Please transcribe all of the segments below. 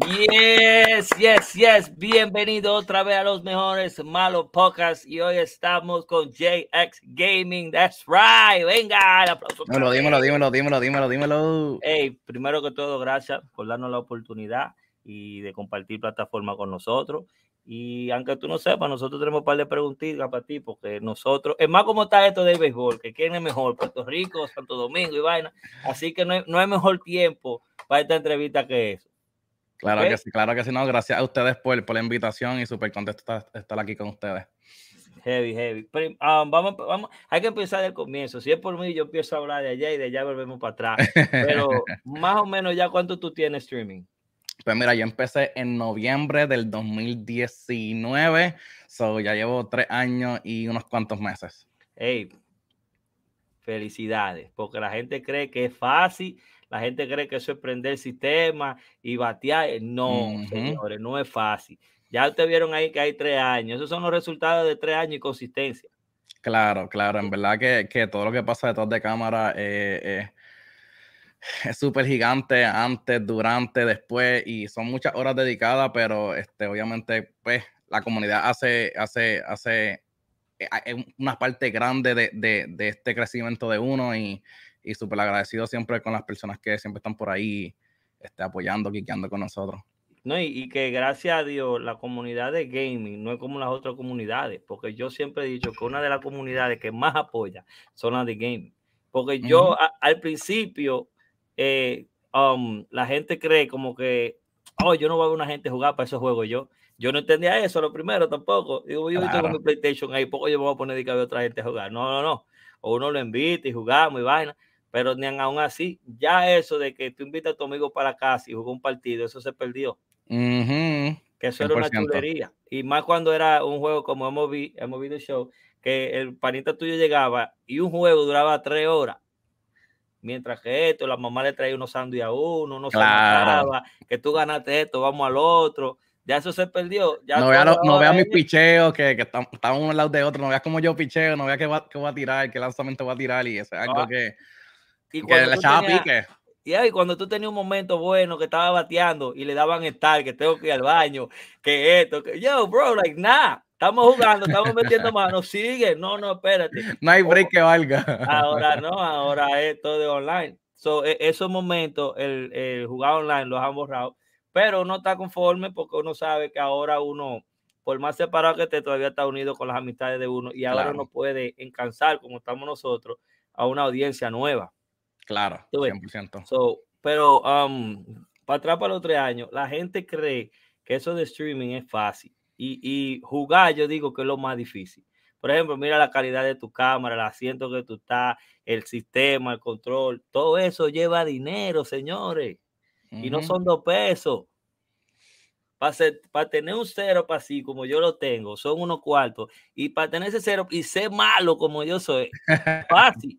Yes, yes, yes. Bienvenido otra vez a los mejores malos podcasts. Y hoy estamos con JX Gaming. That's right. Venga, el aplauso. Dímelo, dímelo, dímelo, dímelo, dímelo, dímelo. Hey, primero que todo, gracias por darnos la oportunidad y de compartir plataforma con nosotros. Y aunque tú no sepas, nosotros tenemos un par de preguntitas para ti, porque nosotros, es más como está esto de béisbol, que quién es mejor, Puerto Rico, Santo Domingo y vaina. Así que no no hay mejor tiempo para esta entrevista que eso. Claro que sí, claro que sí. No, gracias a ustedes por, la invitación y súper contento estar, estar, aquí con ustedes. Heavy, heavy. Ah, vamos, hay que empezar del comienzo. Si es por mí, yo empiezo a hablar de allá y de allá volvemos para atrás. Pero más o menos ya cuánto tú tienes streaming. Pues mira, yo empecé en noviembre del 2019, so ya llevo tres años y unos cuantos meses. Hey, felicidades, porque la gente cree que es fácil la gente cree que eso es prender el sistema y batear. Eh, no, señores, no es fácil. Ya ustedes vieron ahí que hay tres años. Esos son los resultados de tres años y consistencia. Claro, claro. En verdad que, que todo lo que pasa detrás de cámara eh, eh, es súper gigante antes, durante, después y son muchas horas dedicadas, pero este, obviamente pues la comunidad hace, hace, hace una parte grande de, de, de este crecimiento de uno y y súper agradecido siempre con las personas que siempre están por ahí este, apoyando, quiqueando con nosotros. No, y, que gracias a Dios la comunidad de gaming no es como las otras comunidades, porque yo siempre he dicho que una de las comunidades que más apoya son las de gaming. Porque yo al principio eh, um, la gente cree como que, oh, yo no voy a ver una gente jugar para esos juegos yo. Yo no entendía eso lo primero tampoco. Digo, yo tengo mi PlayStation ahí, poco yo me voy a poner de que a otra gente a jugar. No, no, no. O uno lo invita y jugamos y vaina. Pero ni aún así, ya eso de que tú invitas a tu amigo para casa y jugó un partido, eso se perdió. Que eso era una chulería. Y más cuando era un juego como hemos, vi, hemos visto el show, que el panita tuyo llegaba y un juego duraba tres horas. Mientras que esto, la mamá le traía unos sándwiches a uno, no claro. que tú ganaste esto, vamos al otro. Ya eso se perdió. no veas no vea mis picheos, que, estamos estamos un lado de otro. No veas cómo yo picheo, no veas qué va, a tirar, qué lanzamiento va a tirar. Y eso es algo ah. que y, pique. y cuando tú tenías un momento bueno que estaba bateando y le daban estar, que tengo que ir al baño, que esto, que yo, bro, like, nah, estamos jugando, estamos metiendo manos, sigue, no, no, espérate. No hay break oh, que valga. Ahora no, ahora es de online. So, e, esos momentos, el, el jugar online los han borrado, pero uno está conforme porque uno sabe que ahora uno, por más separado que esté, todavía está unido con las amistades de uno y ahora no uno puede encansar, como estamos nosotros, a una audiencia nueva. Claro, 100%. pero um, para atrás para los tres años, la gente cree que eso de streaming es fácil. Y, jugar, yo digo que es lo más difícil. Por ejemplo, mira la calidad de tu cámara, el asiento que tú estás, el sistema, el control. Todo eso lleva dinero, señores. Y no son dos pesos. Para, tener un cero para así, como yo lo tengo, son unos cuartos. Y para tener ese cero y ser malo como yo soy, fácil.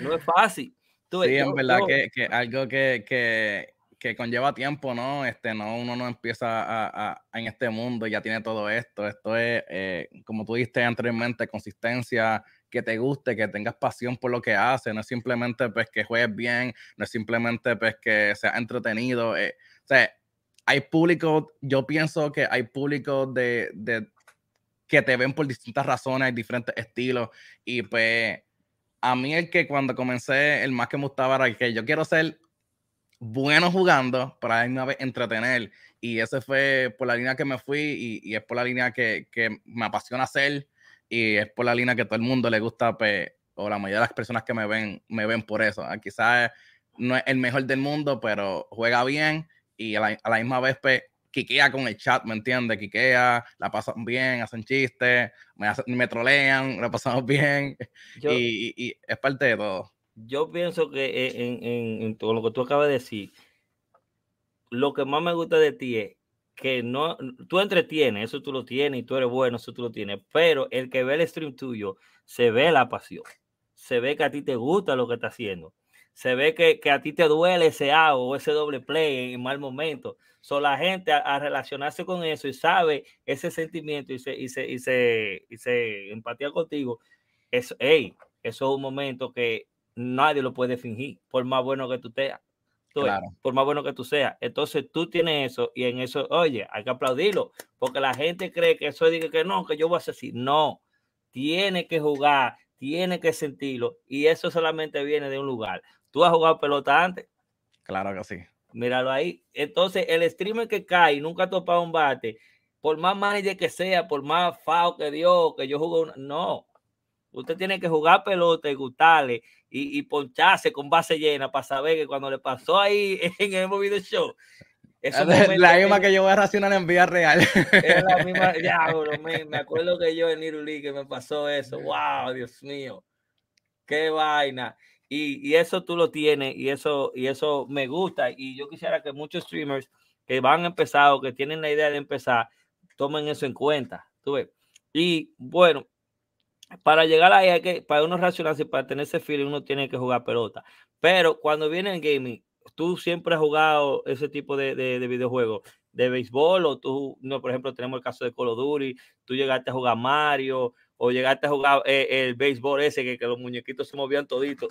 No es fácil. sí, en verdad que, que, algo que, conlleva tiempo, ¿no? Este, no, uno no empieza en este mundo, y ya tiene todo esto. Esto es, eh, como tú dijiste anteriormente, consistencia, que te guste, que tengas pasión por lo que haces. No es simplemente pues que juegues bien, no es simplemente pues que seas entretenido. Eh, o sea, hay público, yo pienso que hay público de, de que te ven por distintas razones, diferentes estilos, y pues a mí el que cuando comencé, el más que me gustaba era que yo quiero ser bueno jugando para a vez entretener. Y ese fue por la línea que me fui y, es por la línea que, me apasiona hacer y es por la línea que todo el mundo le gusta, pues, o la mayoría de las personas que me ven, me ven por eso. Ah, quizás no es el mejor del mundo, pero juega bien y a la, a la misma vez, pues, quiquea con el chat, ¿me entiendes? Quiquea, la pasan bien, hacen chistes, me, me trolean, la pasamos bien. y, es parte de todo. Yo pienso que e, en, todo lo que tú acabas de decir, lo que más me gusta de ti es que no, tú entretienes, eso tú lo tienes y tú eres bueno, eso tú lo tienes, pero el que ve el stream tuyo, se ve la pasión, se ve que a ti te gusta lo que estás haciendo se ve que, que, a ti te duele ese A o ese doble play en mal momento. son la gente a, relacionarse con eso y sabe ese sentimiento y se, y se, empatía contigo, es, eso es un momento que nadie lo puede fingir, por más bueno que tú seas. Por más bueno que tú seas. Entonces tú tienes eso y en eso, oye, hay que aplaudirlo, porque la gente cree que eso diga que no, que yo voy a hacer así. No, tiene que jugar, tiene que sentirlo y eso solamente viene de un lugar. ¿Tú has jugado pelota antes? Claro que sí. Míralo ahí. Entonces, el streamer que cae nunca ha topado un bate, por más manager que sea, por más FAO que dio, que yo jugó una... no. Usted tiene que jugar pelota y gustarle y, poncharse con base llena para saber que cuando le pasó ahí en el Movido show, es la misma que, yo voy a racionar en vía real. Es la misma, me, me acuerdo que yo en Irulí que me pasó eso. Wow, Dios mío. Qué vaina. Y, eso tú lo tienes y eso, y eso me gusta. Y yo quisiera que muchos streamers que van a que tienen la idea de empezar, tomen eso en cuenta. ¿tú Y bueno, para llegar ahí, hay que, para uno racionarse, para tener ese feeling, uno tiene que jugar pelota. Pero cuando viene el gaming, tú siempre has jugado ese tipo de, de, videojuegos, de béisbol, o tú, no, por ejemplo, tenemos el caso de Call of tú llegaste a jugar Mario, o llegaste a jugar eh, el béisbol ese que, que, los muñequitos se movían toditos.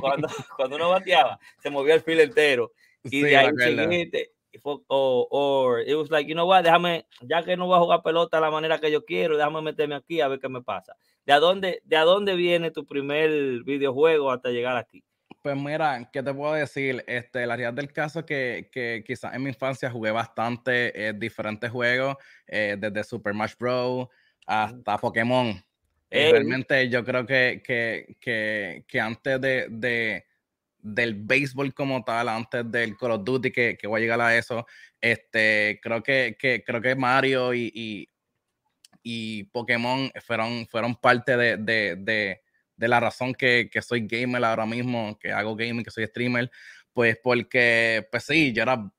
Cuando, cuando uno bateaba, se movía el filo entero. Y de ahí siguiente, o, it was like, you know what, déjame, ya que no voy a jugar pelota la manera que yo quiero, déjame meterme aquí a ver qué me pasa. ¿De a dónde, de a dónde viene tu primer videojuego hasta llegar aquí? Pues mira, ¿qué te puedo decir? Este, la realidad del caso es que, que quizás en mi infancia jugué bastante eh, diferentes juegos, eh, desde Super Smash Bros., hasta Pokémon. Eh, realmente yo creo que, que, que, que antes de, del béisbol como tal, antes del Call of Duty, que, voy a llegar a eso, este, creo que, creo que Mario y, y, y Pokémon fueron, fueron parte de, de, de la razón que, soy gamer ahora mismo, que hago gaming, que soy streamer, pues porque, pues sí, yo era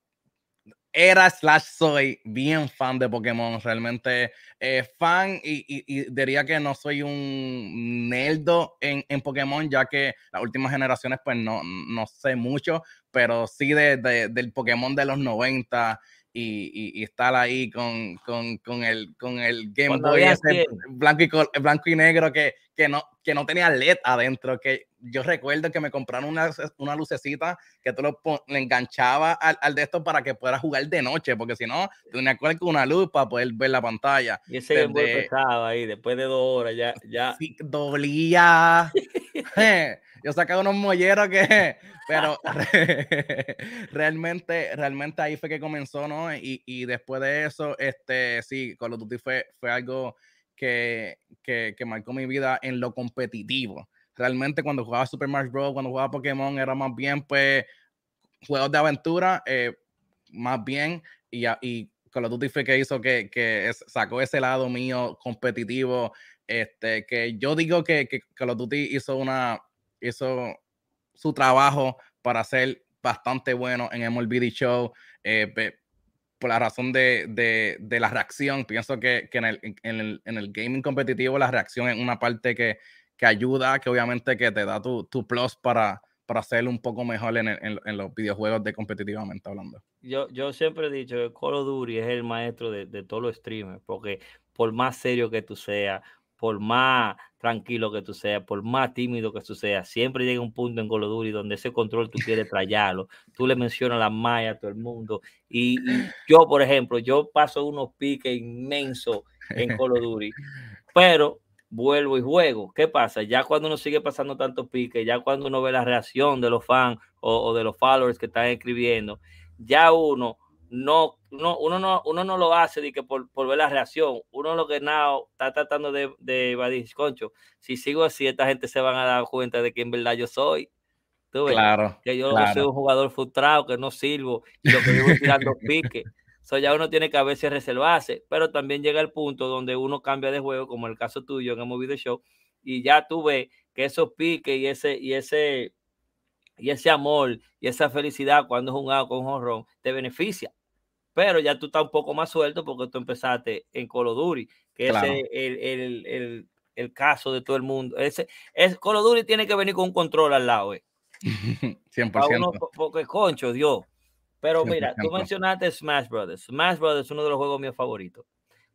era slash soy bien fan de Pokémon, realmente eh, fan y, diría que no soy un nerdo en, en, Pokémon, ya que las últimas generaciones pues no, no sé mucho, pero sí de, del Pokémon de los 90 y, y, estar ahí con, con, con, el, con el Game Boy blanco, y, blanco y negro que, que, no, que no tenía LED adentro, que yo recuerdo que me compraron una, una lucecita que tú le enganchabas al, de esto para que pueda jugar de noche, porque si no, eh. tenía que con una luz para poder ver la pantalla. Y ese Game Boy estaba ahí, después de dos horas ya... ya... yo sacaba unos molleros que, pero realmente, realmente ahí fue que comenzó, ¿no? Y, después de eso, este, sí, con of fue, algo que, que, marcó mi vida en lo competitivo. Realmente cuando jugaba Super Mario Bros., cuando jugaba Pokémon, era más bien, pues, juegos de aventura, eh, más bien, y, y Call of fue que hizo que, que sacó ese lado mío competitivo este, que yo digo que, que Call of Duty hizo una su trabajo para ser bastante bueno en el MLB Show. Eh, por la razón de, la reacción, pienso que, en, el, gaming competitivo la reacción es una parte que, ayuda, que obviamente que te da tu, plus para, para un poco mejor en, los videojuegos de competitivamente hablando. Yo, siempre he dicho que Call of Duty es el maestro de, de todos los streamers, porque por más serio que tú seas, por más tranquilo que tú seas, por más tímido que tú seas, siempre llega un punto en Goloduri donde ese control tú quieres trallarlo. Tú le mencionas la malla a todo el mundo. Y, yo, por ejemplo, yo paso unos piques inmensos en Goloduri, pero vuelvo y juego. ¿Qué pasa? Ya cuando uno sigue pasando tantos piques, ya cuando uno ve la reacción de los fans o, o de los followers que están escribiendo, ya uno no, no, uno no, uno no lo hace de que por, ver la reacción, uno lo que nada está tratando de, de evadir, concho, si sigo así, esta gente se van a dar cuenta de que en verdad yo soy. ¿Tú ves? Claro, que yo soy un jugador frustrado, que no sirvo, y lo que vivo tirando piques. So ya uno tiene que a veces reservarse, pero también llega el punto donde uno cambia de juego, como el caso tuyo en el movie show, y ya tú ves que esos piques y ese, y ese, y ese amor y esa felicidad cuando es un con un jorrón te beneficia pero ya tú estás un poco más suelto porque tú empezaste en Coloduri, que es el, el, el, el, caso de todo el mundo. Ese, es, Coloduri tiene que venir con un control al lado, eh. 100%. porque concho, Dios. Pero mira, tú mencionaste Smash Brothers. Smash Brothers es uno de los juegos míos favoritos.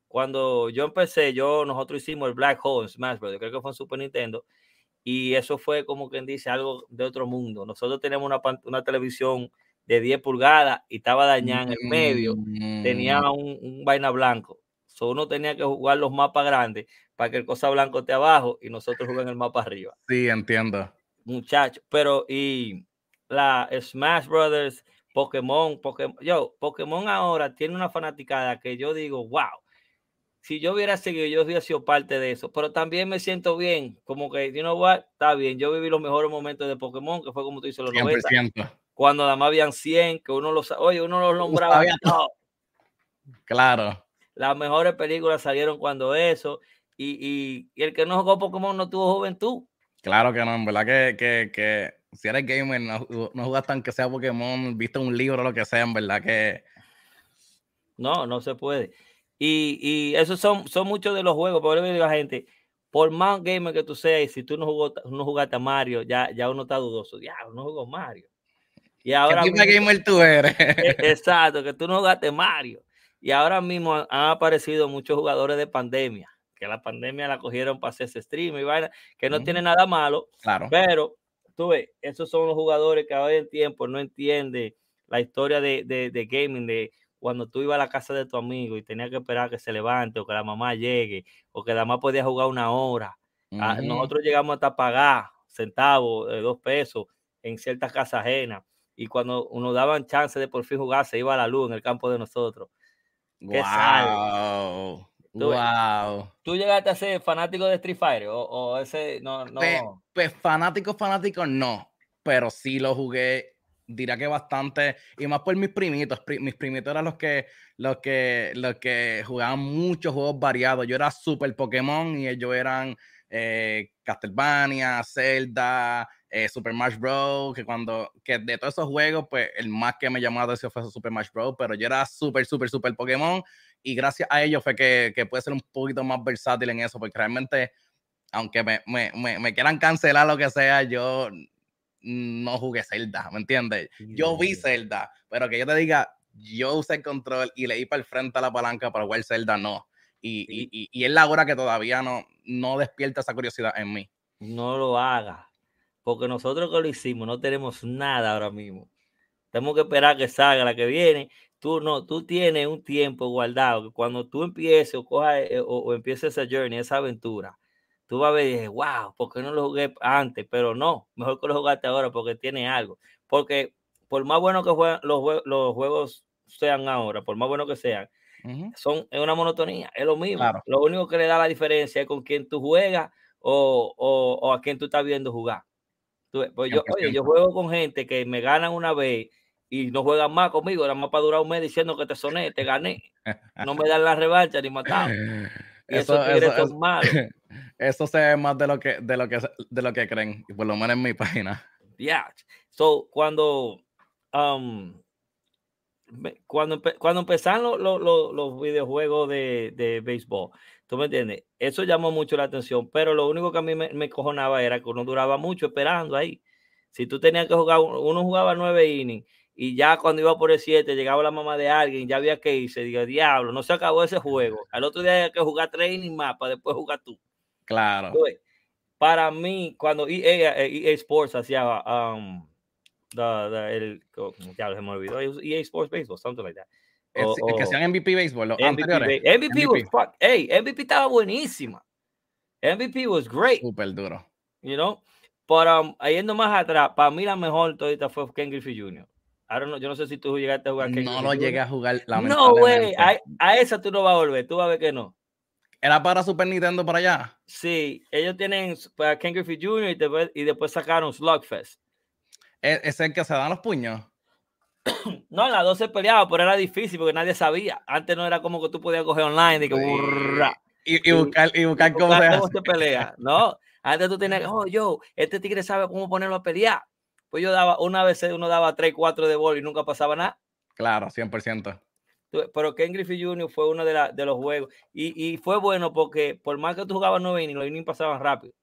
Cuando yo empecé, yo nosotros hicimos el Black Hole en Smash Brothers, creo que fue en Super Nintendo, y eso fue como quien dice algo de otro mundo. Nosotros tenemos una, una televisión de 10 pulgadas y estaba dañada en el medio, tenía mm. un, vaina blanco. So uno tenía que jugar los mapas grandes para que el cosa blanco esté abajo y nosotros jugamos el mapa arriba. Sí, entiendo. Muchachos pero y la Smash Brothers, Pokémon, Pokémon, yo, Pokémon ahora tiene una fanaticada que yo digo, wow, si yo hubiera seguido, yo hubiera sido parte de eso, pero también me siento bien, como que, you know what, está bien, yo viví los mejores momentos de Pokémon, que fue como tú dices, los 90 cuando nada habían 100, que uno los, oye, uno los nombraba. Claro. Las mejores películas salieron cuando eso, y, el que no jugó Pokémon no tuvo juventud. Claro que no, en verdad que, que, que si eres gamer, no, no tan que sea Pokémon, viste un libro, o lo que sea, en verdad que... No, no se puede. Y, y esos son, son muchos de los juegos, por eso la gente, por más gamer que tú seas, si tú no, jugó, no jugaste a Mario, ya, ya uno está dudoso, ya, no jugó Mario. Y ahora mismo, e, Exacto, que tú no jugaste Mario. Y ahora mismo han, aparecido muchos jugadores de pandemia, que la pandemia la cogieron para hacer ese stream y vaina, que no tiene nada malo. Claro. Pero tú ves, esos son los jugadores que hoy en tiempo no entienden la historia de, gaming, de cuando tú ibas a la casa de tu amigo y tenías que esperar que se levante o que la mamá llegue o que la mamá podía jugar una hora. Ah, nosotros llegamos hasta pagar centavos, eh, dos pesos en ciertas casas ajenas y cuando uno daban chance de por fin jugar, se iba a la luz en el campo de nosotros. wow. Eh, ¿Tú, llegaste a ser fanático de Street Fighter o, ese no? no? Pues, fanático, fanático no, pero sí lo jugué, dirá que bastante, y más por mis primitos. mis primitos eran los que, los que, los que jugaban muchos juegos variados. Yo era super Pokémon y ellos eran eh, Castlevania, Zelda, eh, super Smash Bros. Que cuando, que de todos esos juegos, pues el más que me llamó la atención fue Super Smash Bros. Pero yo era super, súper, super Pokémon. Y gracias a ellos fue que, que pude ser un poquito más versátil en eso, porque realmente, aunque me, me, me, quieran cancelar lo que sea, yo no jugué Zelda, ¿me entiendes? Yo vi Zelda, pero que yo te diga, yo usé el control y leí para el frente a la palanca para jugar Zelda, no. Y, y, es la hora que todavía no, no despierta esa curiosidad en mí. No lo haga porque nosotros que lo hicimos no tenemos nada ahora mismo. Tenemos que esperar que salga la que viene. Tú no, tú tienes un tiempo guardado cuando tú empieces o, coja, eh, o, empieces esa journey, esa aventura, tú vas a ver y dices, wow, ¿por qué no lo jugué antes? Pero no, mejor que lo jugaste ahora porque tiene algo. Porque por más bueno que los, juegos sean ahora, por más bueno que sean, son es una monotonía, es lo mismo. Lo único que le da la diferencia es con quién tú juegas o, o a quién tú estás viendo jugar. Pues yo, yo juego con gente que me ganan una vez y no juegan más conmigo, era más para durar un mes diciendo que te soné, te gané. No me dan la revancha ni matado. eso, es eso, se ve más de lo que, de lo que, de lo que creen, por lo menos en mi página. Ya. cuando, um, cuando, cuando empezaron los, videojuegos de, de béisbol, ¿Tú me entiendes? Eso llamó mucho la atención, pero lo único que a mí me, cojonaba era que uno duraba mucho esperando ahí. Si tú tenías que jugar, uno jugaba nueve innings y ya cuando iba por el siete, llegaba la mamá de alguien, ya había que irse, digo, diablo, no se acabó ese juego. Al otro día había que jugar tres innings más para después jugar tú. Claro. para mí, cuando EA, EA eh, eh, e Sports hacía um, el, ya se me olvidó, EA e Sports Baseball, something like that. El, que sean MVP Baseball los MVP, anteriores. MVP, was fuck. Hey, MVP estaba buenísima. MVP was great. super duro. You know? Pero yendo más atrás, para mí la mejor todita fue Ken Griffey Jr. Ahora no, yo no sé si tú llegaste a jugar Ken No no lo llegué a jugar, lamentablemente. No, güey, a, esa tú no vas a volver, tú vas a ver que no. ¿Era para Super Nintendo para allá? Sí, ellos tienen para pues, Ken Griffey Jr. y después, sacaron Slugfest. E, ¿Es el que se dan los puños? no, las dos 12 peleaba, pero era difícil porque nadie sabía. Antes no era como que tú podías coger online y que Y, buscar, y buscar cómo, se pelea. No, antes tú tenías oh, yo, este tigre sabe cómo ponerlo a pelear. Pues yo daba, una vez uno daba 3, 4 de bol y nunca pasaba nada. Claro, 100%. Pero Ken Griffey Jr. fue uno de, de los juegos. Y, fue bueno porque por más que tú jugabas 9 innings, los innings pasaban rápido.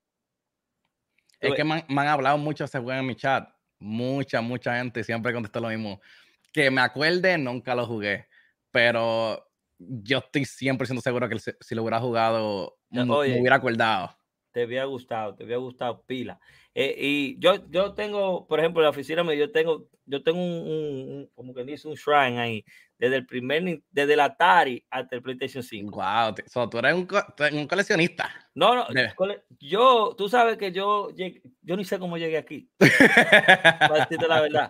Es que me han, hablado mucho ese juego en mi chat mucha, mucha gente siempre contesta lo mismo. Que me acuerde, nunca lo jugué, pero yo estoy 100% seguro que si lo hubiera jugado, me hubiera acordado. Te había gustado, te había gustado pila. Eh, y yo, yo tengo, por ejemplo, en la oficina yo tengo, yo tengo un, como que dice, un shrine ahí desde el primer, desde el Atari hasta el PlayStation 5. Wow, tú, eres un, coleccionista. No, no, yo, tú sabes que yo, yo ni sé cómo llegué aquí. para decirte la verdad.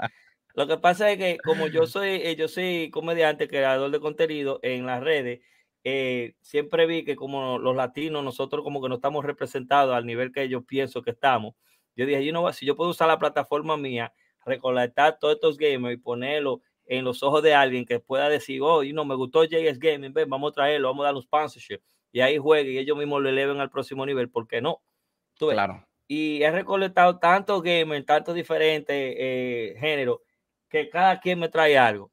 Lo que pasa es que como yo soy, eh, yo soy comediante, creador de contenido en las redes, eh, siempre vi que como los latinos, nosotros como que no estamos representados al nivel que yo pienso que estamos. Yo dije, yo no, va, si yo puedo usar la plataforma mía, recolectar todos estos gamers y ponerlos en los ojos de alguien que pueda decir, oh, y no, me gustó JS Gaming, ven, vamos a traerlo, vamos a dar los sponsorship y ahí juegue y ellos mismos lo eleven al próximo nivel, ¿por qué no? ¿Tú ves? Claro. Y he recolectado tantos gamers, tantos diferentes eh, géneros, que cada quien me trae algo.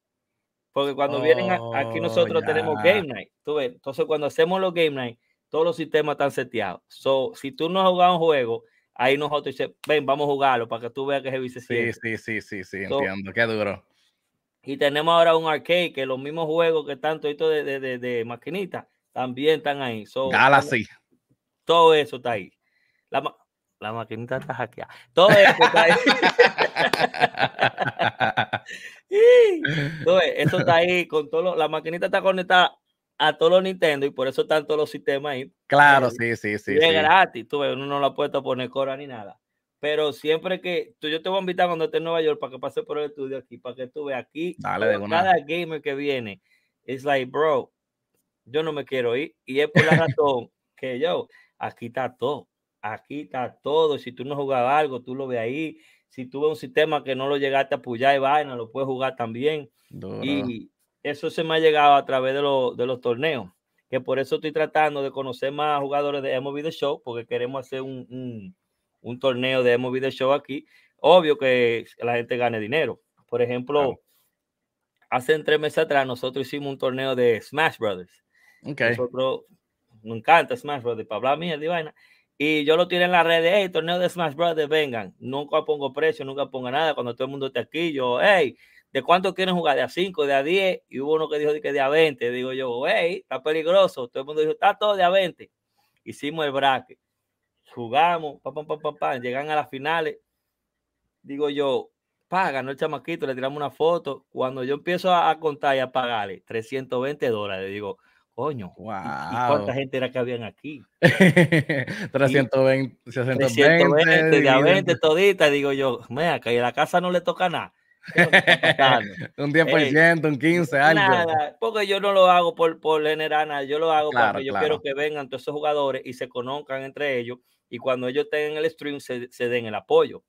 Porque cuando vienen aquí oh, nosotros tenemos game night, ¿tú ves? Entonces cuando hacemos los game night, todos los sistemas están seteados. So, si tú no has jugado un juego, ahí nosotros dices, ven, vamos a jugarlo para que tú veas que se viste. Sí, sí, sí, sí, sí, entiendo, qué duro. Y tenemos ahora un arcade que los mismos juegos que tanto esto de, de, maquinita también están ahí. Galaxy. Todo eso está ahí. La, maquinita está hackeada. Todo eso está ahí. eso está ahí. Con todo la maquinita está conectada a todos los Nintendo y por eso están todos los sistemas ahí. Claro, eh, sí, sí, sí. es gratis, tú ves, uno no lo ha puesto a poner cora ni nada pero siempre que yo te voy a invitar cuando esté en Nueva York para que pase por el estudio aquí, para que tú veas aquí. de cada gamer que viene, es like, bro, yo no me quiero ir. Y es por la razón que yo, aquí está todo. Aquí está todo. Si tú no jugabas algo, tú lo ves ahí. Si tú ves un sistema que no lo llegaste a apoyar y vaina, lo puedes jugar también. Y eso se me ha llegado a través de, los torneos. Que por eso estoy tratando de conocer más jugadores de MOV The Show, porque queremos hacer un un torneo de Movie de Show aquí, obvio que la gente gane dinero. Por ejemplo, hace tres meses atrás nosotros hicimos un torneo de Smash Brothers. Okay. Nosotros, me encanta Smash Brothers, para hablar mía de Y yo lo tiré en las redes, hey, torneo de Smash Brothers, vengan. Nunca pongo precio, nunca pongo nada. Cuando todo el mundo está aquí, yo, hey, ¿de cuánto quieren jugar? ¿De a 5, de a 10? Y hubo uno que dijo que de a 20. Digo yo, hey, está peligroso. Todo el mundo dijo, está todo de a 20. Hicimos el bracket jugamos, pam, pam, pam, llegan a las finales. Digo yo, paga, no el chamaquito, le tiramos una foto. Cuando yo empiezo a, contar y a pagarle 320 dólares, digo, coño, cuánta gente era que habían aquí? 320, 320, de todita, digo yo, mea, que a la casa no le toca nada. un 10%, eh, un 15%, algo. porque yo no lo hago por, por nada, yo lo hago porque yo quiero que vengan todos esos jugadores y se conozcan entre ellos y cuando ellos estén en el stream se, den el apoyo.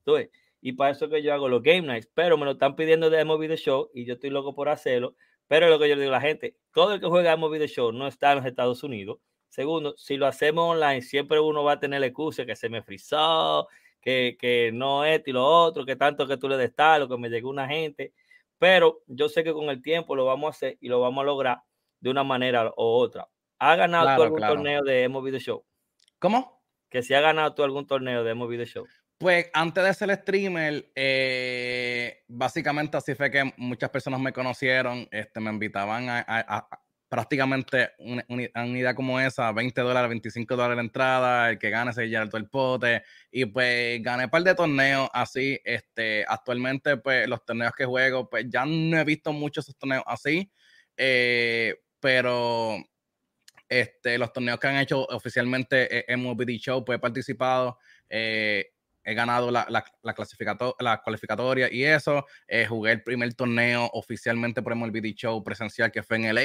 Entonces, y para eso que yo hago los game nights, pero me lo están pidiendo de Movie The Show y yo estoy loco por hacerlo, pero lo que yo le digo a la gente, todo el que juega Movie The Show no está en los Estados Unidos. Segundo, si lo hacemos online, siempre uno va a tener la excusa que se me frizó, que, no esto y lo otro, que tanto que tú le des que me llegó una gente, pero yo sé que con el tiempo lo vamos a hacer y lo vamos a lograr de una manera u otra. ¿Ha ganado tú algún torneo de Emo Video Show? ¿Cómo? Que si ha ganado tú algún torneo de Emo Video Show. Pues antes de ser streamer, eh, básicamente así fue que muchas personas me conocieron, este, me invitaban a, prácticamente una, unidad como esa, 20 dólares, 25 dólares la entrada, el que gane se lleva todo el pote, y pues gané un par de torneos así, este, actualmente pues los torneos que juego, pues ya no he visto muchos esos torneos así, eh, pero este, los torneos que han hecho oficialmente hemos eh, Show, pues he participado, eh, he ganado la, la, la, cualificatoria clasificatoria y eso. Eh, jugué el primer torneo oficialmente por el MLBD Show presencial que fue en LA.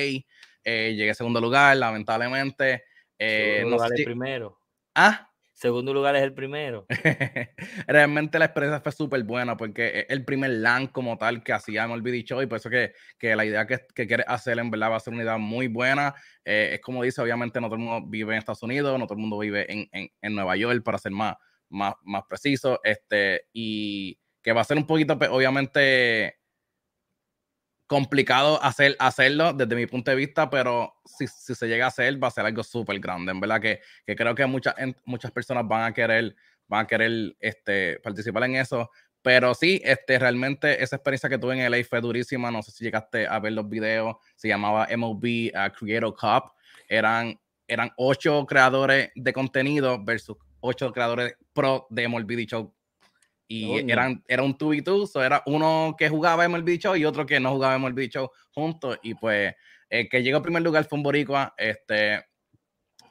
Eh, llegué a segundo lugar, lamentablemente. Eh, segundo lugar es el primero. ¿Ah? Segundo lugar es el primero. Realmente la experiencia fue súper buena porque es el primer LAN como tal que hacía MLBD Show y por eso que, que la idea que, que quieres hacer en verdad va a ser una idea muy buena. es como dice, obviamente no todo el mundo vive en Estados Unidos, no todo el mundo vive en, en, en Nueva York para ser más, más, más preciso, este, y que va a ser un poquito, pues, obviamente, complicado hacer, hacerlo desde mi punto de vista, pero si, si se llega a hacer, va a ser algo súper grande, en verdad que, que creo que muchas muchas personas van a querer, van a querer este, participar en eso, pero sí, este, realmente esa experiencia que tuve en LA fue durísima. No sé si llegaste a ver los videos. Se llamaba MLB uh, Creator Cup. Eran, eran ocho creadores de contenido versus ocho creadores pro de MLB Show. Y eran, era un tú y tú, era uno que jugaba en Show y otro que no jugaba MLB Show juntos. Y pues el que llegó en primer lugar fue un boricua, este,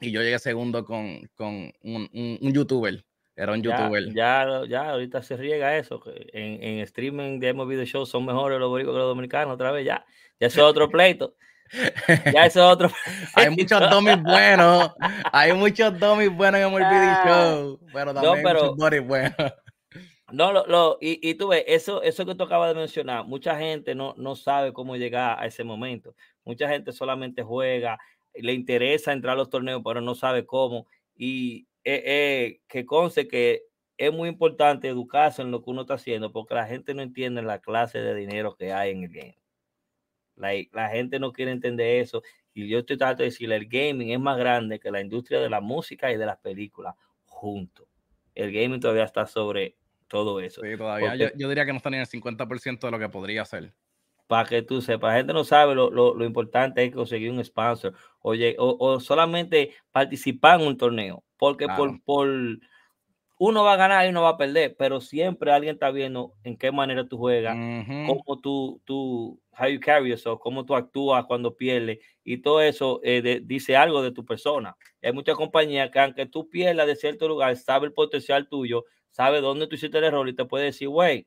y yo llegué segundo con, con un, youtuber. Era un youtuber. Ya, ya, ahorita se riega eso. En, en streaming de MLB Show son mejores los boricuas que los dominicanos otra vez, ya. Ya es otro pleito ya eso es otro. hay muchos dummies buenos. Hay muchos dummies buenos en el ah. Show. Pero también no, pero, buenos. No, lo, y, y, tú ves, eso, eso que tú acabas de mencionar, mucha gente no, no sabe cómo llegar a ese momento. Mucha gente solamente juega, le interesa entrar a los torneos, pero no sabe cómo. Y eh, eh, que conste que es muy importante educarse en lo que uno está haciendo, porque la gente no entiende la clase de dinero que hay en el game la gente no quiere entender eso. Y yo estoy tratando de decirle, el gaming es más grande que la industria de la música y de las películas juntos. El gaming todavía está sobre todo eso. Sí, todavía. yo, diría que no está ni en el 50% de lo que podría ser. Para que tú sepas, la gente no sabe lo, lo, lo importante es conseguir un sponsor Oye, o, solamente participar en un torneo, porque por, por uno va a ganar y uno va a perder, pero siempre alguien está viendo en qué manera tú juegas, cómo tú, tú how you carry cómo tú actúas cuando pierdes y todo eso eh, dice algo de tu persona. Hay muchas compañías que aunque tú pierdas de cierto lugar, sabe el potencial tuyo, sabe dónde tú hiciste el error y te puede decir, güey,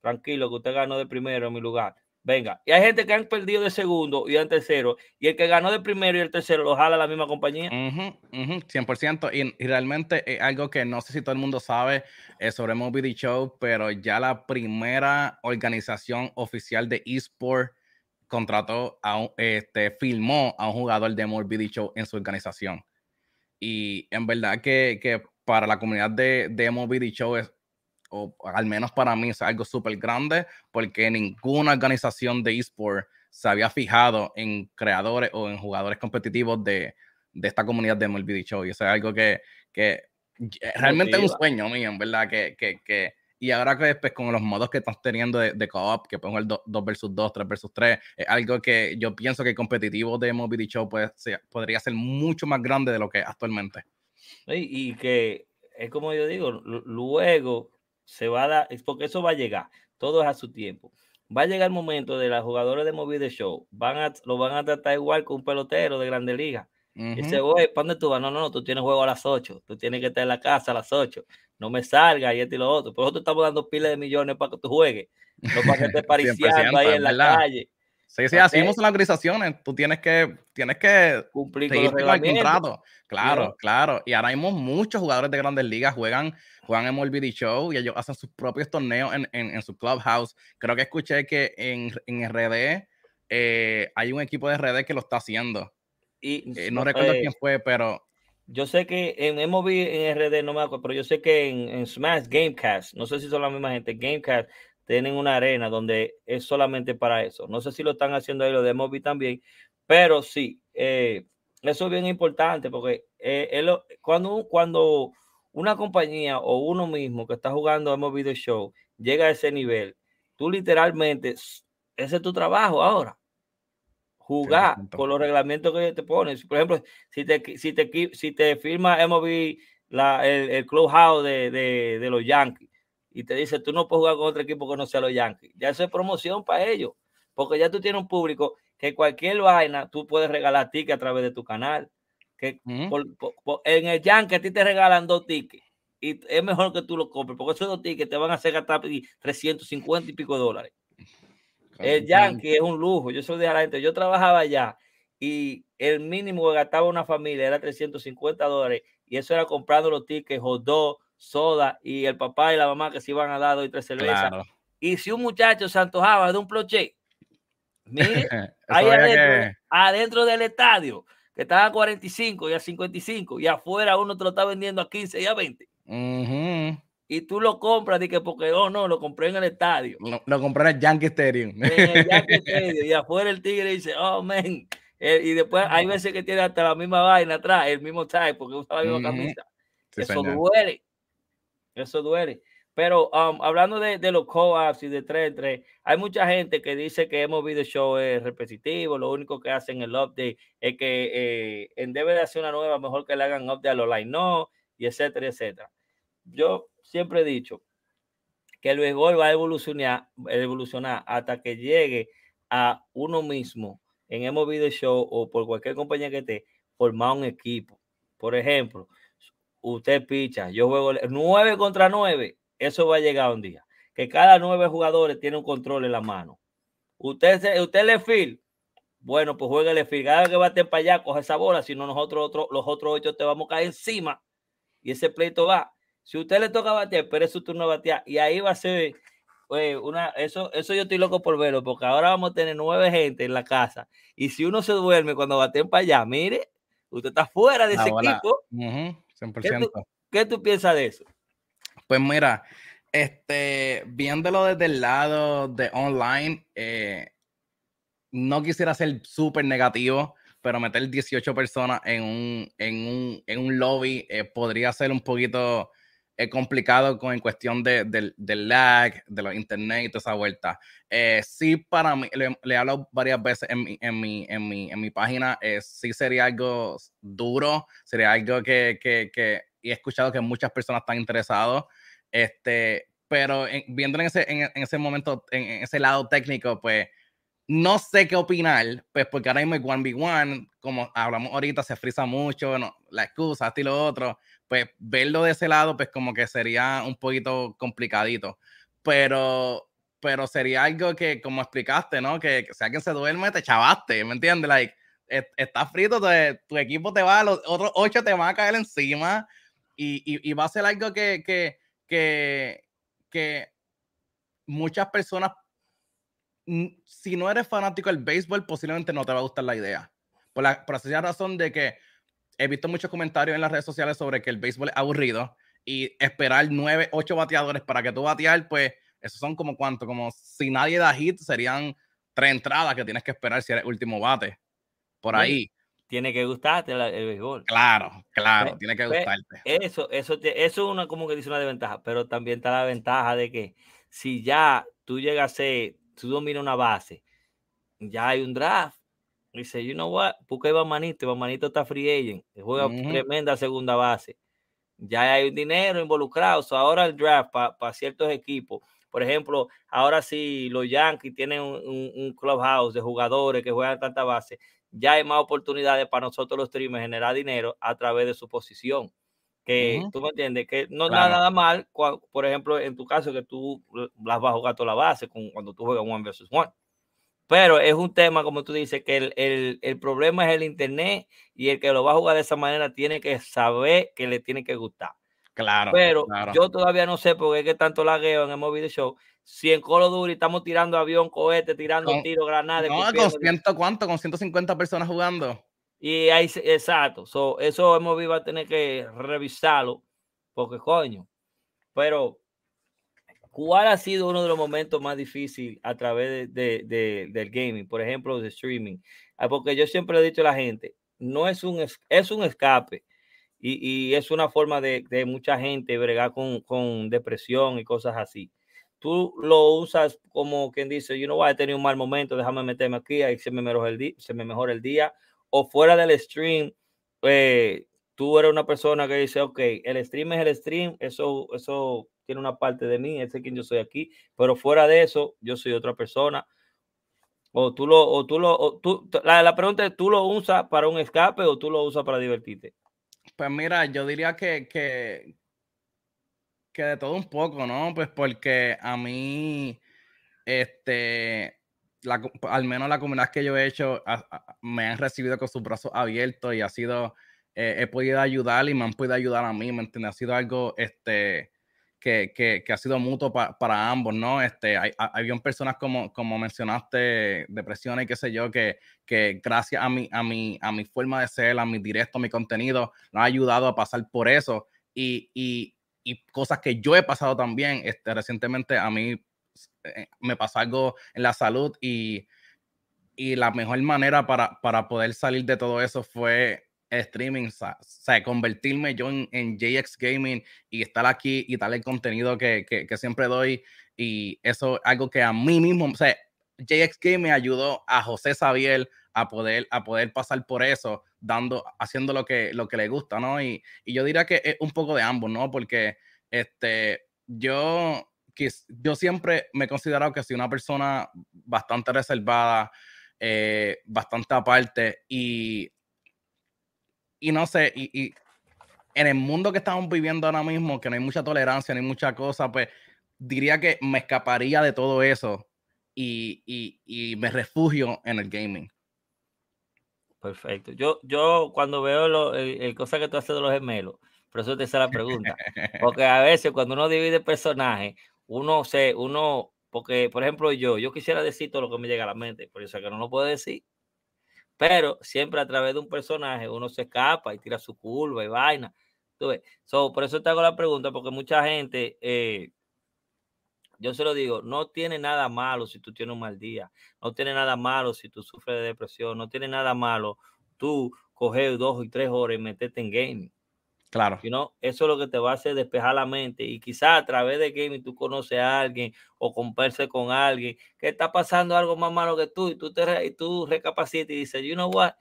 tranquilo que usted ganó de primero en mi lugar. Venga, y hay gente que han perdido de segundo y de tercero, y el que ganó de primero y el tercero lo jala la misma compañía. 100%. Y, realmente es algo que no sé si todo el mundo sabe eh, sobre Moby Show, pero ya la primera organización oficial de eSport contrató, a un, este, filmó a un jugador de Moby Show en su organización. Y en verdad que, para la comunidad de, de Moby Show es al menos para mí es algo súper grande, porque ninguna organización de esports se había fijado en creadores o en jugadores competitivos de, esta comunidad de MLB Show. Y eso es algo que, eh, realmente es un sueño mío, verdad, que, y ahora que después pues, con los modos que están teniendo de, de co-op, que pongo el 2 vs 2, 3 vs 3, es algo que yo pienso que el competitivo de Mobility Show podría ser mucho más grande de lo que actualmente. y que es como yo digo, luego se va a dar, es porque eso va a llegar, todo es a su tiempo. Va a llegar el momento de los jugadores de Movie Show, van lo van a tratar igual que un pelotero de Grande Liga. y se güey, tú vas? No, no, no, tú tienes juego a las 8, tú tienes que estar en la casa a las 8, no me salgas y esto y lo otro. Pero nosotros estamos dando pilas de millones para que tú juegues, no para que estés pariciando ahí en la calle. Sí, sí, así las organizaciones. Tú tienes que, tienes que cumplir con, el contrato. Claro, claro. Y ahora mismo muchos jugadores de grandes ligas juegan, juegan en MLB Show y ellos hacen sus propios torneos en, en, su clubhouse. Creo que escuché que en, en RD eh, hay un equipo de RD que lo está haciendo. Y, eh, no recuerdo eh, quién fue, pero. Yo sé que en MLB, en RD, no me acuerdo, pero yo sé que en, en Smash Gamecast, no sé si son la misma gente, Gamecast tienen una arena donde es solamente para eso. No sé si lo están haciendo ahí los de Moby también, pero sí, eh, eso es bien importante porque eh, cuando, cuando una compañía o uno mismo que está jugando a Moby Show llega a ese nivel, tú literalmente, ese es tu trabajo ahora. Jugar con los reglamentos que te ponen. Por ejemplo, si te, si si te firma MOV el, clubhouse de los Yankees, y te dice, tú no puedes jugar con otro equipo que no sea los Yankees. Ya eso es promoción para ellos, porque ya tú tienes un público que cualquier vaina tú puedes regalar tickets a través de tu canal. Que en el Yankee a ti te regalan dos tickets y es mejor que tú los compres, porque esos dos tickets te van a hacer gastar 350 y pico dólares. El Yankee es un lujo, yo soy de la gente, yo trabajaba allá y el mínimo que gastaba una familia era 350 dólares y eso era comprando los tickets, o dos soda y el papá y la mamá que se iban a dar dos y tres cervezas. Y si un muchacho se antojaba de un ploché, ahí adentro, adentro, del estadio, que estaba a 45 y a 55, y afuera uno te lo está vendiendo a 15 y a 20. Y tú lo compras, y que porque, oh no, lo compré en el estadio. Lo, lo compré en el Yankee Stadium. Y afuera el tigre dice, oh man eh, Y después hay veces que tiene hasta la misma vaina atrás, el mismo type porque usa la misma camisa. Eso duele. Eso duele. Pero um, hablando de, los co-ops y de 3-3, hay mucha gente que dice que hemos Video show es eh, repetitivo, lo único que hacen el update es que eh, en debe de hacer una nueva, mejor que le hagan update a los line no, y etcétera, etcétera. Yo siempre he dicho que el béisbol va a evolucionar, evolucionar hasta que llegue a uno mismo en hemos video show o por cualquier compañía que esté, formar un equipo. Por ejemplo, usted picha, yo juego 9 contra 9, eso va a llegar un día. Que cada nueve jugadores tiene un control en la mano. Usted, usted le fil, bueno, pues juega el fil. Cada vez que bate para allá, coge esa bola, si no nosotros los otros ocho te vamos a caer encima y ese pleito va. Si usted le toca batear, pero es su turno batear y ahí va a ser pues, una, eso, eso yo estoy loco por verlo, porque ahora vamos a tener nueve gente en la casa. Y si uno se duerme cuando baten para allá, mire, usted está fuera de ese equipo. 100%. ¿Qué tú, piensas de eso? Pues mira, este, viéndolo desde el lado de online, eh, no quisiera ser súper negativo, pero meter 18 personas en un, en un, en un lobby eh, podría ser un poquito complicado con, en cuestión de, del lag, de los internet y toda esa vuelta. Eh, sí, para mí, le, hablo he hablado varias veces en mi, en mi, en mi, en mi página, eh, sí sería algo duro, sería algo que, que, he escuchado que muchas personas están interesados, este, pero viendo en ese, en, ese momento, en, ese lado técnico, pues no sé qué opinar, pues porque ahora mismo el 1v1, como hablamos ahorita, se frisa mucho, bueno la excusa, esto y lo otro pues verlo de ese lado, pues como que sería un poquito complicadito. Pero, pero sería algo que, como explicaste, ¿no? Que, que se duerme, te chavaste, ¿me entiendes? Like, está frito, tu equipo te va, los otros ocho te van a caer encima y, y, va a ser algo que, que, que, muchas personas, si no eres fanático del béisbol, posiblemente no te va a gustar la idea. Por la, por la razón de que he visto muchos comentarios en las redes sociales sobre que el béisbol es aburrido y esperar nueve, ocho bateadores para que tú batear, pues esos son como cuánto, como si nadie da hit, serían tres entradas que tienes que esperar si eres último bate. Por ahí. Tiene que gustarte el, béisbol. Claro, claro, pues, tiene que pues, gustarte. Eso, eso, eso es una, como que dice una desventaja, pero también está la ventaja de que si ya tú llegas a ser, tú dominas una base, ya hay un draft Dice, you know what, busca Manito, Manito está free agent, juega tremenda segunda base. Ya hay dinero involucrado, ahora el draft para ciertos equipos. Por ejemplo, ahora si los Yankees tienen un, clubhouse de jugadores que juegan tanta base, ya hay más oportunidades para nosotros los streamers generar dinero a través de su posición. Que tú me entiendes, que no da nada mal, por ejemplo, en tu caso que tú eh, las vas a jugar toda la base cuando tú juegas one versus one. Pero es un tema, como tú dices, que el, problema es el Internet y el que lo va a jugar de esa manera tiene que saber que le tiene que gustar. Claro. Pero yo todavía no sé por qué es que tanto lagueo en el móvil show. Si en Colo Duro estamos tirando avión, cohete, tirando tiro, granadas. con ciento, ¿cuánto? Con 150 personas jugando. Y ahí, exacto. eso el va a tener que revisarlo porque, coño. Pero ¿Cuál ha sido uno de los momentos más difíciles a través de, del gaming? Por ejemplo, de streaming. Ah, porque yo siempre he dicho a la gente, no es un, es un escape y, y es una forma de, mucha gente bregar con, con, depresión y cosas así. Tú lo usas como quien dice, yo no voy a tener un mal momento, déjame meterme aquí, ahí se me mejora el, día, se me mejora el día. O fuera del stream, eh, tú eres una persona que dice, ok, el stream es el stream, eso, eso tiene una parte de mí, ese es quien yo soy aquí, pero fuera de eso, yo soy otra persona. O tú lo, o tú lo, la, pregunta es, ¿tú lo usas para un escape o tú lo usas para divertirte? Pues mira, yo diría que, que, de todo un poco, ¿no? Pues porque a mí, este, al menos la comunidad que yo he hecho me han recibido con sus brazos abiertos y ha sido, eh, he podido ayudar y me han podido ayudar a mí, ¿me Ha sido algo, este, que, ha sido mutuo para ambos, ¿no? Este, hay, hay personas como, como mencionaste, depresiones y qué sé yo, que, que gracias a mi, a, mi, a mi forma de ser, a mi directo, a mi contenido, nos ha ayudado a pasar por eso. Y, y, y cosas que yo he pasado también. Este, recientemente a mí eh, me pasó algo en la salud y, y la mejor manera para, para poder salir de todo eso fue streaming, o sea, convertirme yo en, JX Gaming y estar aquí y tal el contenido que, siempre doy. Y eso algo que a mí mismo, o sea, JX Gaming ayudó a José xavier a poder, a poder pasar por eso, dando, haciendo lo que, lo que le gusta, ¿no? Y, yo diría que es un poco de ambos, ¿no? Porque este, yo, yo siempre me he considerado que soy una persona bastante reservada, eh, bastante aparte y y no sé, y, en el mundo que estamos viviendo ahora mismo, que no hay mucha tolerancia, ni mucha cosa, pues diría que me escaparía de todo eso y, me refugio en el gaming. Perfecto. Yo, yo cuando veo lo, el, cosa que tú haces de los gemelos, por eso te hice la pregunta, porque a veces cuando uno divide personajes, uno se, uno, porque por ejemplo yo, yo quisiera decir todo lo que me llega a la mente, por eso que no lo puedo decir pero siempre a través de un personaje uno se escapa y tira su curva y vaina. por eso te hago la pregunta, porque mucha gente, eh, yo se lo digo, no tiene nada malo si tú tienes un mal día, no tiene nada malo si tú sufres de depresión, no tiene nada malo tú coger dos y tres horas y meterte en gaming. Claro. Si no, eso es lo que te va a hacer despejar la mente. Y quizá a través de gaming tú conoces a alguien o converses con alguien que está pasando algo más malo que tú y tú, te, y tú recapacitas y dices, you know what,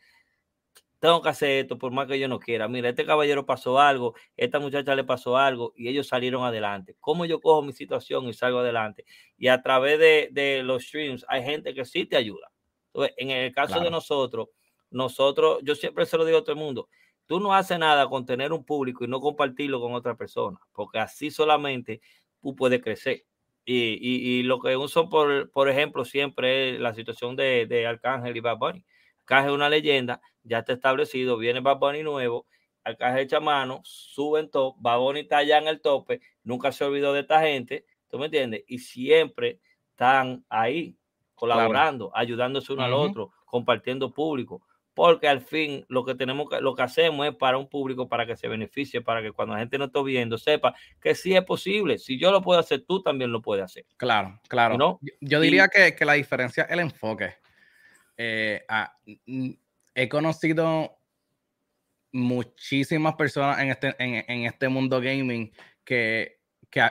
tengo que hacer esto por más que yo no quiera. Mira, este caballero pasó algo, esta muchacha le pasó algo y ellos salieron adelante. ¿Cómo yo cojo mi situación y salgo adelante? Y a través de, los streams hay gente que sí te ayuda. en el caso de nosotros, nosotros, yo siempre se lo digo a todo el mundo, Tú no haces nada con tener un público y no compartirlo con otra persona, porque así solamente tú puedes crecer. Y, lo que uso, por, por ejemplo, siempre es la situación de, Arcángel y Bad Bunny. Arcángel es una leyenda, ya está establecido, viene Bad Bunny nuevo, Arcángel sube suben top, Bad Bunny está allá en el tope, nunca se olvidó de esta gente, ¿tú me entiendes? Y siempre están ahí, colaborando, ayudándose uno al otro, compartiendo público porque al fin lo que tenemos lo que hacemos es para un público para que se beneficie, para que cuando la gente no esté viendo sepa que sí es posible. Si yo lo puedo hacer, tú también lo puedes hacer. Claro, claro. ¿No? Yo diría que, la diferencia es el enfoque. Eh, he conocido muchísimas personas en este, este mundo gaming que,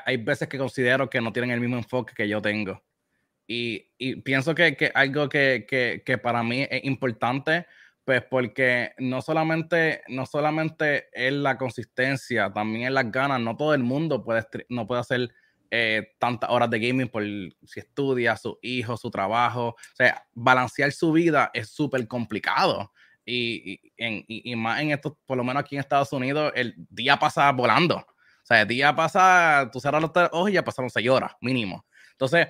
hay veces que considero que no tienen el mismo enfoque que yo tengo. Y, pienso que, que algo que para mí es importante pues porque no solamente, no solamente es la consistencia, también es las ganas. No todo el mundo puede, no puede hacer eh, tantas horas de gaming por si estudia, su hijo, su trabajo. O sea, balancear su vida es súper complicado. Y, en, más en esto, por lo menos aquí en Estados Unidos, el día pasa volando. O sea, el día pasa, tú cerras los ojos y ya pasaron seis horas mínimo. Entonces,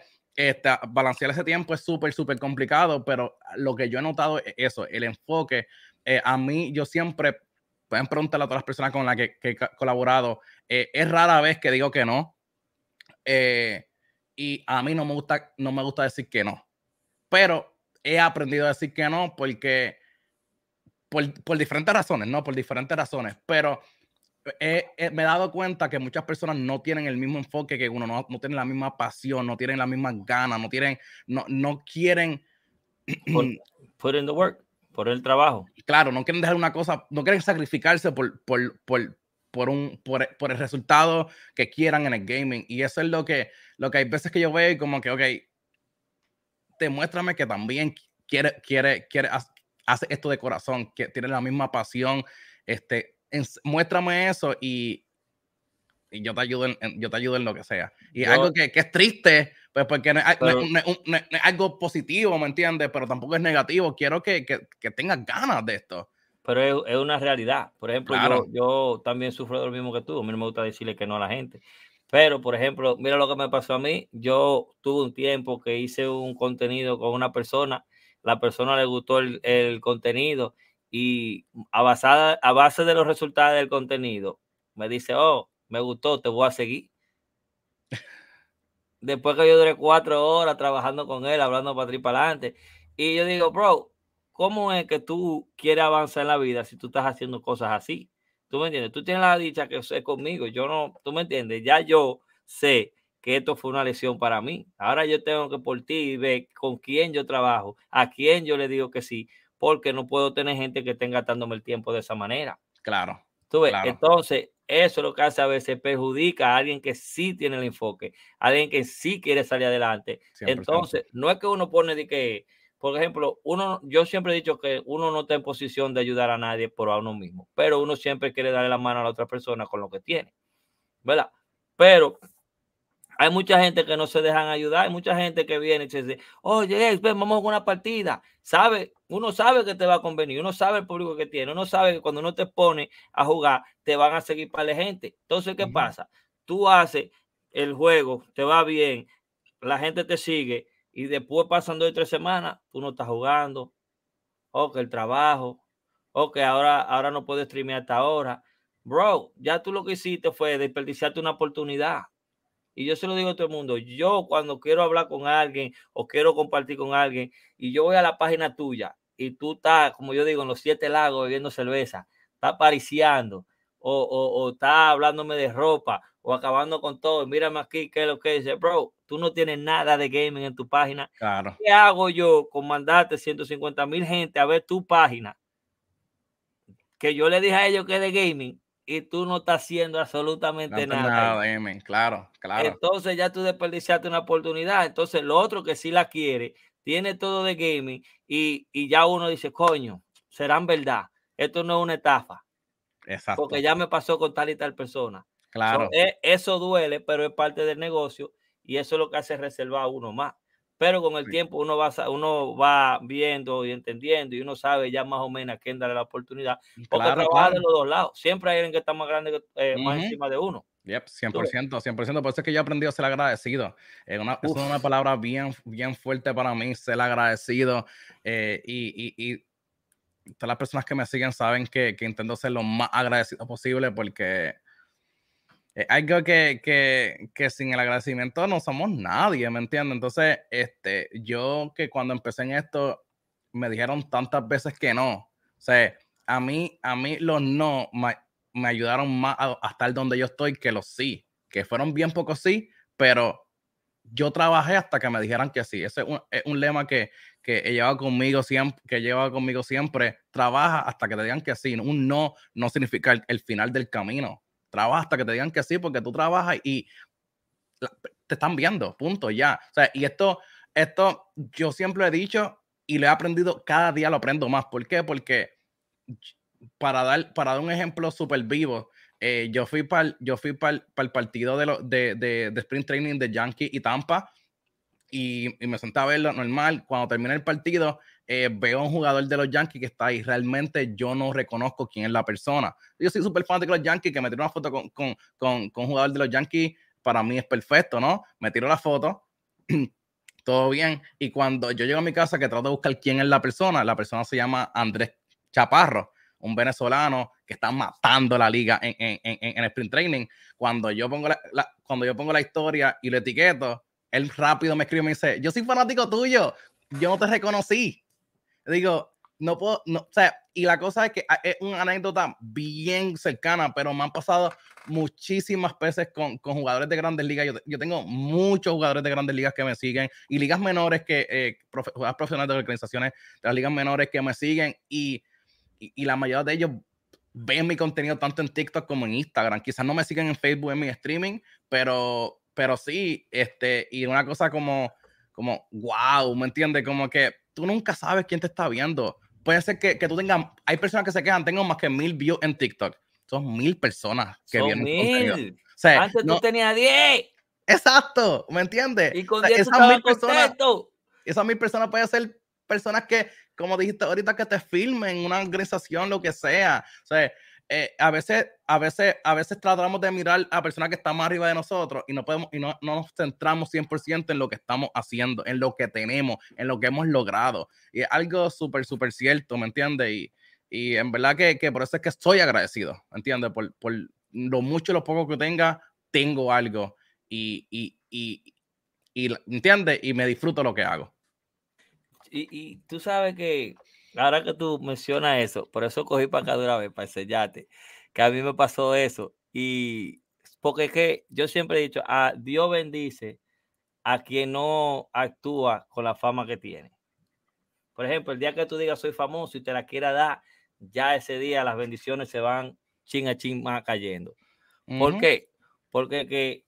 balancear ese tiempo es súper, súper complicado, pero lo que yo he notado es eso, el enfoque. Eh, a mí, yo siempre, pueden preguntarle a todas las personas con las que, he colaborado, eh, es rara vez que digo que no. Eh, y a mí no me, gusta, no me gusta decir que no. Pero he aprendido a decir que no porque, por, por diferentes razones, ¿no? Por diferentes razones. Pero me he dado cuenta que muchas personas no tienen el mismo enfoque que uno, no, tienen la misma pasión, no tienen la misma ganas, no tienen, no, no quieren... Put, in the work, por el trabajo. Claro, no quieren dejar una cosa, no quieren sacrificarse por, por, por, por, un, por, por el resultado que quieran en el gaming. Y eso es lo que, lo que hay veces que yo veo y como que, ok, demuéstrame que también quiere, quiere, quiere, hace esto de corazón, que tiene la misma pasión, este, muéstrame eso y, y yo te ayudo en, yo te ayudo en lo que sea. Y algo que, es triste, pues porque es, algo positivo, ¿me entiendes? Pero tampoco es negativo. Quiero que, que, tengas ganas de esto. Pero es, una realidad. Por ejemplo, yo, también sufro lo mismo que tú. A mí no me gusta decirle que no a la gente. Pero, por ejemplo, mira lo que me pasó a mí. Yo tuve un tiempo que hice un contenido con una persona. La persona le gustó el, el contenido y a, basada, a base de los resultados del contenido, me dice, oh, me gustó, te voy a seguir. Después que yo duré cuatro horas trabajando con él, hablando para atrás para adelante. Y yo digo, bro, ¿cómo es que tú quieres avanzar en la vida si tú estás haciendo cosas así? ¿Tú me entiendes? Tú tienes la dicha que sé conmigo. Yo no, tú me entiendes. Ya yo sé que esto fue una lesión para mí. Ahora yo tengo que por ti ver con quién yo trabajo, a quién yo le digo que sí, porque no puedo tener gente que esté gastándome el tiempo de esa manera. Claro. Entonces, eso es lo que hace a veces perjudica a alguien que sí tiene el enfoque, alguien que sí quiere salir adelante. Entonces, no es que uno pone de que, por ejemplo, uno, yo siempre he dicho que uno no está en posición de ayudar a nadie por a uno mismo, pero uno siempre quiere darle la mano a la otra persona con lo que tiene, ¿verdad? Pero hay mucha gente que no se dejan ayudar, hay mucha gente que viene y se dice, oye, vamos a una partida. Sabe, uno sabe que te va a convenir, uno sabe el público que tiene, uno sabe que cuando uno te pone a jugar, te van a seguir para la gente. Entonces, ¿qué pasa? Tú haces el juego, te va bien, la gente te sigue y después pasando de tres semanas, tú no estás jugando, o que el trabajo, o que ahora, ahora no puedes streamear hasta ahora. Bro, ya tú lo que hiciste fue desperdiciarte una oportunidad y yo se lo digo a todo el mundo, yo cuando quiero hablar con alguien o quiero compartir con alguien y yo voy a la página tuya y tú estás, como yo digo, en los siete lagos bebiendo cerveza, está pariciando o, o, hablándome de ropa o acabando con todo, mírame aquí, qué es lo que dice, bro, tú no tienes nada de gaming en tu página. ¿Qué hago yo con mandarte 150 mil gente a ver tu página? Que yo le dije a ellos que es de gaming y tú no estás haciendo absolutamente nada. nada claro, claro. Entonces ya tú desperdiciaste una oportunidad. Entonces lo otro que sí la quiere, tiene todo de gaming y, ya uno dice, coño, serán verdad. Esto no es una estafa. Exacto. Porque ya me pasó con tal y tal persona. Claro. E, eso duele, pero es parte del negocio y eso es lo que hace reservar a uno más pero con el tiempo uno va, uno va viendo y entendiendo y uno sabe ya más o menos a quién darle la oportunidad, mm, porque claro, trabaja de los dos lados, siempre hay alguien que está más grande, que, eh, más encima de uno. Yep, 100%, 100%. Por eso es que yo he aprendido a ser agradecido. Eh, una, es una palabra bien, bien fuerte para mí, ser agradecido. Eh, y, y, y, todas las personas que me siguen saben que, que intento ser lo más agradecido posible porque algo que, que, que, sin el agradecimiento no somos nadie, ¿me entiendes? Entonces, este, yo que cuando empecé en esto, me dijeron tantas veces que no. O sea, a mí, a mí los no me, ayudaron más a, el estar donde yo estoy que los sí, que fueron bien pocos sí, pero yo trabajé hasta que me dijeran que sí. Ese es un, lema que, que he llevado conmigo siempre, que lleva conmigo siempre, trabaja hasta que te digan que sí. Un no no significa el final del camino trabaja hasta que te digan que sí, porque tú trabajas y te están viendo, punto, ya. O sea, y esto, esto yo siempre he dicho y lo he aprendido, cada día lo aprendo más. ¿Por qué? Porque para dar, para dar un ejemplo súper vivo, eh, yo fui para el, yo fui partido de, de, de, de Sprint Training de Yankee y Tampa y, me senté a verlo normal. Cuando termina el partido, eh, veo a un jugador de los Yankees que está ahí. Realmente yo no reconozco quién es la persona. Yo soy súper fan de los Yankees, que me tiró una foto con, con, con, con un jugador de los Yankees, para mí es perfecto, ¿no? Me tiró la foto. todo bien. Y cuando yo llego a mi casa, que trato de buscar quién es la persona, la persona se llama Andrés Chaparro, un venezolano que está matando la liga en, en, en, sprint training. Cuando yo, pongo cuando yo pongo la historia y lo etiqueto, él rápido me escribe y me dice, yo soy fanático tuyo, yo no te reconocí. Digo, no puedo, no, o sea, y la cosa es que es una anécdota bien cercana, pero me han pasado muchísimas veces con, jugadores de grandes ligas. Yo, tengo muchos jugadores de grandes ligas que me siguen y ligas menores que, eh, jugadores profesionales de organizaciones, de las ligas menores que me siguen y, y, la mayoría de ellos ven mi contenido tanto en TikTok como en Instagram. Quizás no me siguen en Facebook, en mi streaming, pero pero sí, este, y una cosa como, como, wow, ¿me entiendes? Como que tú nunca sabes quién te está viendo. Puede ser que, que tú tengas, hay personas que se quejan, tengo más que mil views en TikTok. Son mil personas que vienen. Mil. O sea, Antes tú tenías diez. Exacto, ¿me entiendes? Y con o sea, esas mil personas, esas mil personas pueden ser personas que, como dijiste ahorita, que te filmen, una organización, lo que sea. O sea, eh, a veces, a veces, a veces tratamos de mirar a personas que están más arriba de nosotros y no podemos, y no, nos centramos 100% en lo que estamos haciendo, en lo que tenemos, en lo que hemos logrado. Y es algo súper, súper cierto, ¿me entiendes? Y, y, en verdad que, que, por eso es que estoy agradecido, ¿me entiendes? Por, por lo mucho y lo poco que tenga, tengo algo. Y, y, y, y ¿entiendes? Y me disfruto lo que hago. Y, y tú sabes que ahora que tú mencionas eso, por eso cogí para acá de una vez, para sellarte, que a mí me pasó eso. Y porque es que yo siempre he dicho, a ah, Dios bendice a quien no actúa con la fama que tiene. Por ejemplo, el día que tú digas soy famoso y te la quiera dar, ya ese día las bendiciones se van chin a chin más cayendo. ¿Por qué? Porque que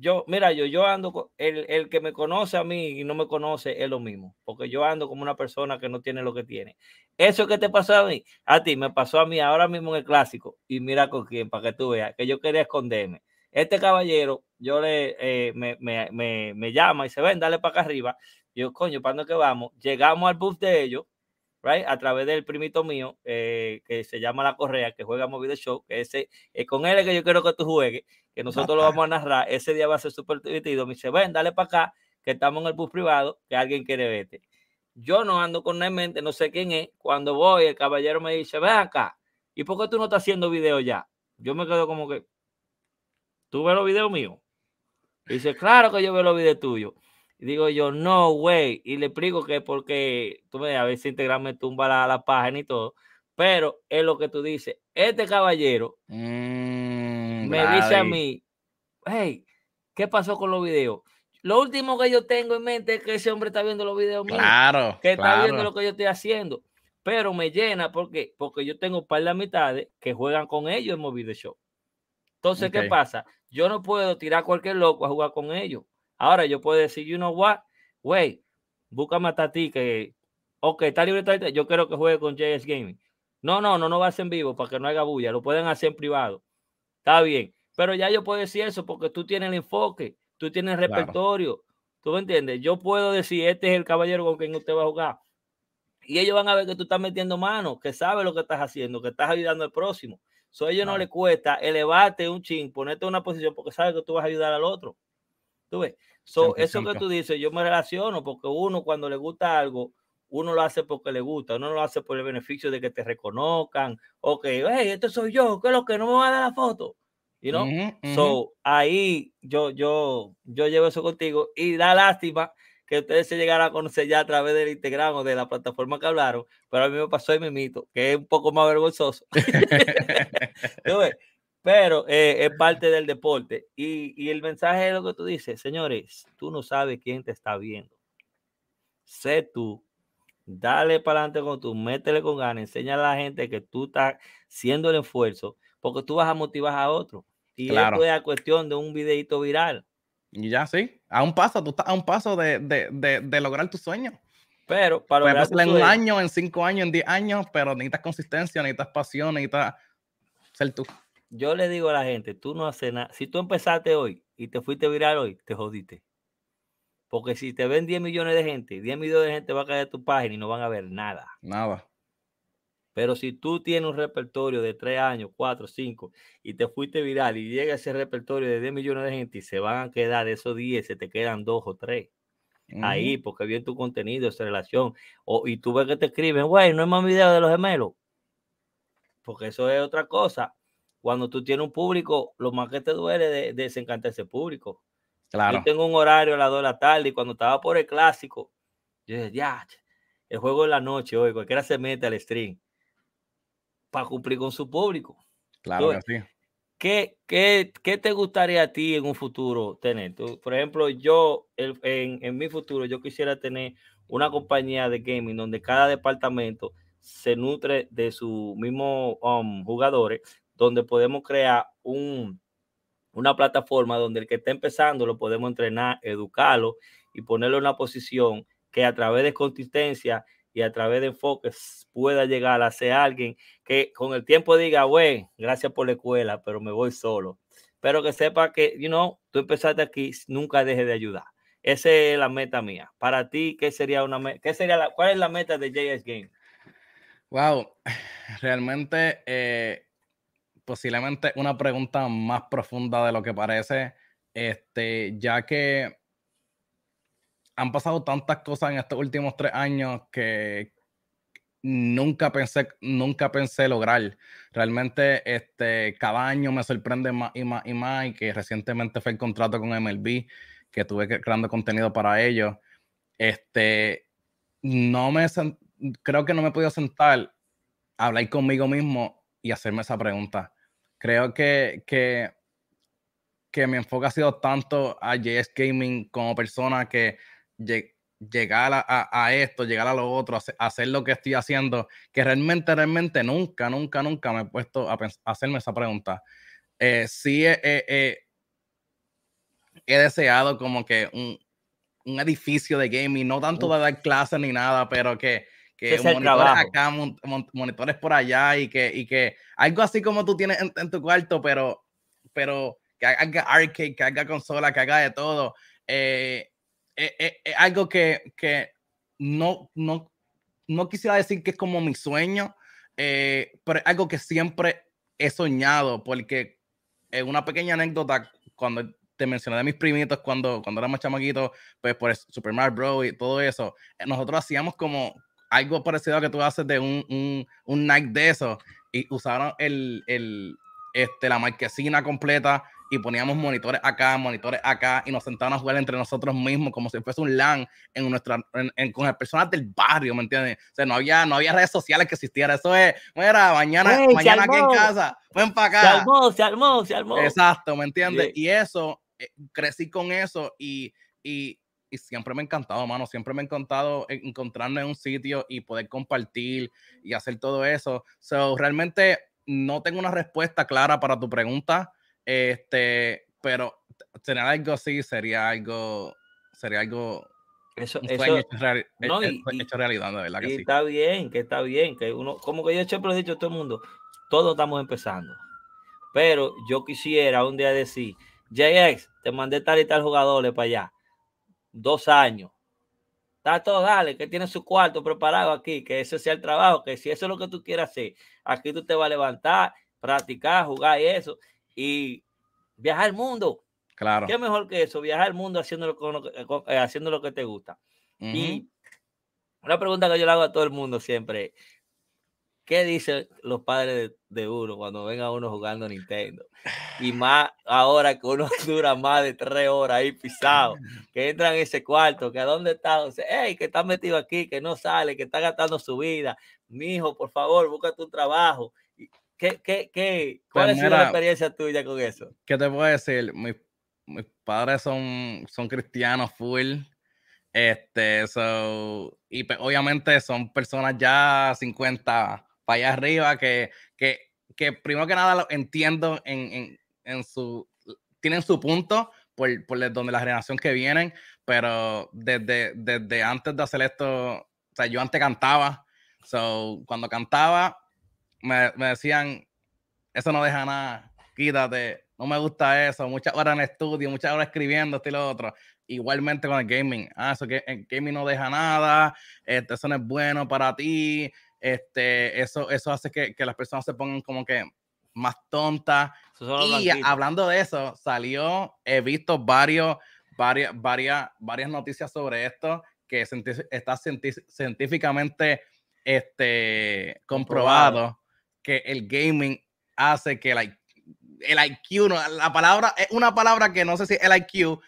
yo, mira, yo, yo ando, el, el, que me conoce a mí y no me conoce es lo mismo, porque yo ando como una persona que no tiene lo que tiene. Eso que te pasó a mí, a ti, me pasó a mí ahora mismo en el clásico, y mira con quién, para que tú veas, que yo quería esconderme. Este caballero, yo le, eh, me, me, llama y se ven, dale para acá arriba. yo, coño, ¿para dónde que vamos? Llegamos al bus de ellos, Right? a través del primito mío eh, que se llama La Correa, que juega Movie Show, que ese, eh, con él que yo quiero que tú juegues, que nosotros lo vamos a narrar, ese día va a ser súper divertido, me dice, ven, dale para acá, que estamos en el bus privado, que alguien quiere verte. Yo no ando con la mente, no sé quién es, cuando voy el caballero me dice, ven acá, ¿y por qué tú no estás haciendo video ya? Yo me quedo como que, ¿tú ves los videos míos? dice, claro que yo veo los videos tuyos digo yo, no, güey, y le explico que porque, tú me a veces Instagram me tumba la, la, página y todo, pero es lo que tú dices, este caballero mm, me dice a mí, hey, ¿qué pasó con los videos? Lo último que yo tengo en mente es que ese hombre está viendo los videos claro, que está viendo lo que yo estoy haciendo, pero me llena porque, porque yo tengo un par de amistades que juegan con ellos en Movie Show. Entonces, ¿qué pasa? Yo no puedo tirar cualquier loco a jugar con ellos. Ahora yo puedo decir, you know what, güey, búscame a ti que, ok, está libre, yo quiero que juegue con JS Gaming. No, no, no, no va a ser en vivo para que no haga bulla, lo pueden hacer en privado. Está bien, pero ya yo puedo decir eso porque tú tienes el enfoque, tú tienes el repertorio, tú me entiendes. Yo puedo decir, este es el caballero con quien usted va a jugar. Y ellos van a ver que tú estás metiendo manos, que sabes lo que estás haciendo, que estás ayudando al próximo. So, a ellos no les cuesta elevarte un chin, ponerte en una posición porque sabes que tú vas a ayudar al otro. ¿Tú ves? eso que tú dices, yo me relaciono porque uno cuando le gusta algo, uno lo hace porque le gusta, uno lo hace por el beneficio de que te reconozcan, o que, hey, esto soy yo, que es lo que no me va a dar la foto. y no So, ahí yo, yo, yo llevo eso contigo y da lástima que ustedes se llegaran a conocer ya a través del Instagram o de la plataforma que hablaron, pero a mí me pasó el mimito, que es un poco más vergonzoso. ¿Tú ves? pero eh, es parte del deporte. Y, el mensaje es lo que tú dices, señores, tú no sabes quién te está viendo. Sé tú dale para adelante con tú, métele con ganas, enseña a la gente que tú estás haciendo el esfuerzo, porque tú vas a motivar a otro. Y claro. esto es cuestión de un videito viral. ya sí, a un paso, tú estás a un paso de, lograr tu sueño. Pero para en un año, en cinco años, en diez años, pero necesitas consistencia, necesitas pasión, necesitas ser tú. Yo le digo a la gente, tú no haces nada. Si tú empezaste hoy y te fuiste viral hoy, te jodiste. Porque si te ven 10 millones de gente, 10 millones de gente va a caer a tu página y no van a ver nada. Nada. Pero si tú tienes un repertorio de 3 años, 4, 5 y te fuiste viral y llega ese repertorio de 10 millones de gente y se van a quedar esos 10, se te quedan 2 o 3 ahí, porque bien tu contenido, esa relación. O, y tú ves que te escriben, güey, no es más video de los gemelos. Porque eso es otra cosa cuando tú tienes un público, lo más que te duele de, desencantarse desencantar público. Claro. Yo tengo un horario a las 2 de la tarde y cuando estaba por el clásico, yo dije, ya, el juego de la noche hoy, cualquiera se mete al stream para cumplir con su público. Claro así ¿qué, te gustaría a ti en un futuro tener? por ejemplo, yo en, mi futuro, yo quisiera tener una compañía de gaming donde cada departamento se nutre de sus mismos um, jugadores donde podemos crear una plataforma donde el que está empezando lo podemos entrenar, educarlo y ponerlo en una posición que a través de consistencia y a través de enfoques pueda llegar a ser alguien que con el tiempo diga, güey, gracias por la escuela, pero me voy solo. Pero que sepa que, you know, tú empezaste aquí, nunca dejes de ayudar. Esa es la meta mía. Para ti, ¿qué sería una qué sería ¿Cuál es la meta de JS Game? Wow, realmente eh, posiblemente una pregunta más profunda de lo que parece, este, ya que han pasado tantas cosas en estos últimos tres años que nunca pensé, nunca pensé lograr. Realmente, este, cada año me sorprende más y más y más, y que recientemente fue el contrato con MLB, que tuve creando contenido para ellos. Este, no me, creo que no me he podido sentar, hablar conmigo mismo y hacerme esa pregunta creo que, que, que mi enfoque ha sido tanto a JS Gaming como persona que llegar a, a, esto, llegar a lo otro, hacer, lo que estoy haciendo, que realmente, realmente nunca, nunca, nunca me he puesto a, hacerme esa pregunta. Eh, sí eh, eh, he deseado como que un, un edificio de gaming, no tanto de dar clases ni nada, pero que que es monitores acá, monitores por allá y que, y que algo así como tú tienes en, tu cuarto, pero, pero que haga arcade, que haga consola, que haga de todo. Eh, eh, eh, es algo que, que no, no, no quisiera decir que es como mi sueño, pero es algo que siempre he soñado, porque es una pequeña anécdota cuando te mencioné de mis primitos cuando, cuando éramos chamaquitos, pues por Super Mario Bros. y todo eso, nosotros hacíamos como, algo parecido a que tú haces de un, un, un Nike de eso y usaron el, el, este, la marquesina completa y poníamos monitores acá, monitores acá y nos sentábamos a jugar entre nosotros mismos como si fuese un LAN en nuestra, en, con las personas del barrio, ¿me entiendes? O sea, no había, no había redes sociales que existieran. Eso es, mañana, mañana aquí en casa, ven para acá. Se armó, se armó, se armó. Exacto, ¿me entiendes? Y eso, eh, crecí con eso y, y y siempre me ha encantado, mano. Siempre me ha encantado encontrarme en un sitio y poder compartir y hacer todo eso. realmente no tengo una respuesta clara para tu pregunta, este, pero tener algo así sería algo, sería algo eso, eso, eh, no, realidad, y Está bien, que está bien, que uno, como que yo siempre he dicho a todo el mundo, todos estamos empezando. Pero yo quisiera un día decir, JX, te mandé tal y tal jugadores para allá dos años. Está todo, dale, que tiene su cuarto preparado aquí, que ese sea el trabajo, que si eso es lo que tú quieras hacer, aquí tú te vas a levantar, practicar, jugar y eso, y viajar al mundo. Claro. ¿Qué mejor que eso? Viajar al mundo haciendo lo, que, eh, haciendo lo que te gusta. Y una pregunta que yo le hago a todo el mundo siempre, ¿Qué dicen los padres de, uno cuando ven a uno jugando Nintendo? Y más ahora que uno dura más de tres horas ahí pisado, que entran en ese cuarto, que a dónde está, hey, que está metido aquí, que no sale, que está gastando su vida. Mi hijo, por favor, busca tu trabajo. ¿Qué, qué, qué? Pues ¿Cuál es la experiencia tuya con eso? ¿Qué te puedo decir? Mis, padres son, son cristianos full. Este, y obviamente son personas ya 50 para allá arriba, que, que, que primero que nada lo entiendo en, en, en su, tienen su punto por, por donde la generación que vienen, pero desde, desde antes de hacer esto, o sea, yo antes cantaba, cuando cantaba me, me decían, eso no deja nada, quítate, no me gusta eso, muchas horas en estudio, muchas horas escribiendo, esto y lo otro. Igualmente con el gaming, ah, eso que el gaming no deja nada, este, eso no es bueno para ti, este, eso, eso hace que, las personas se pongan como que más tontas. Y hablando de eso, salió, he visto varios, varias, varias, varias noticias sobre esto que está científicamente este, comprobado, que el gaming hace que el, IQ, la palabra, es una palabra que no sé si el IQ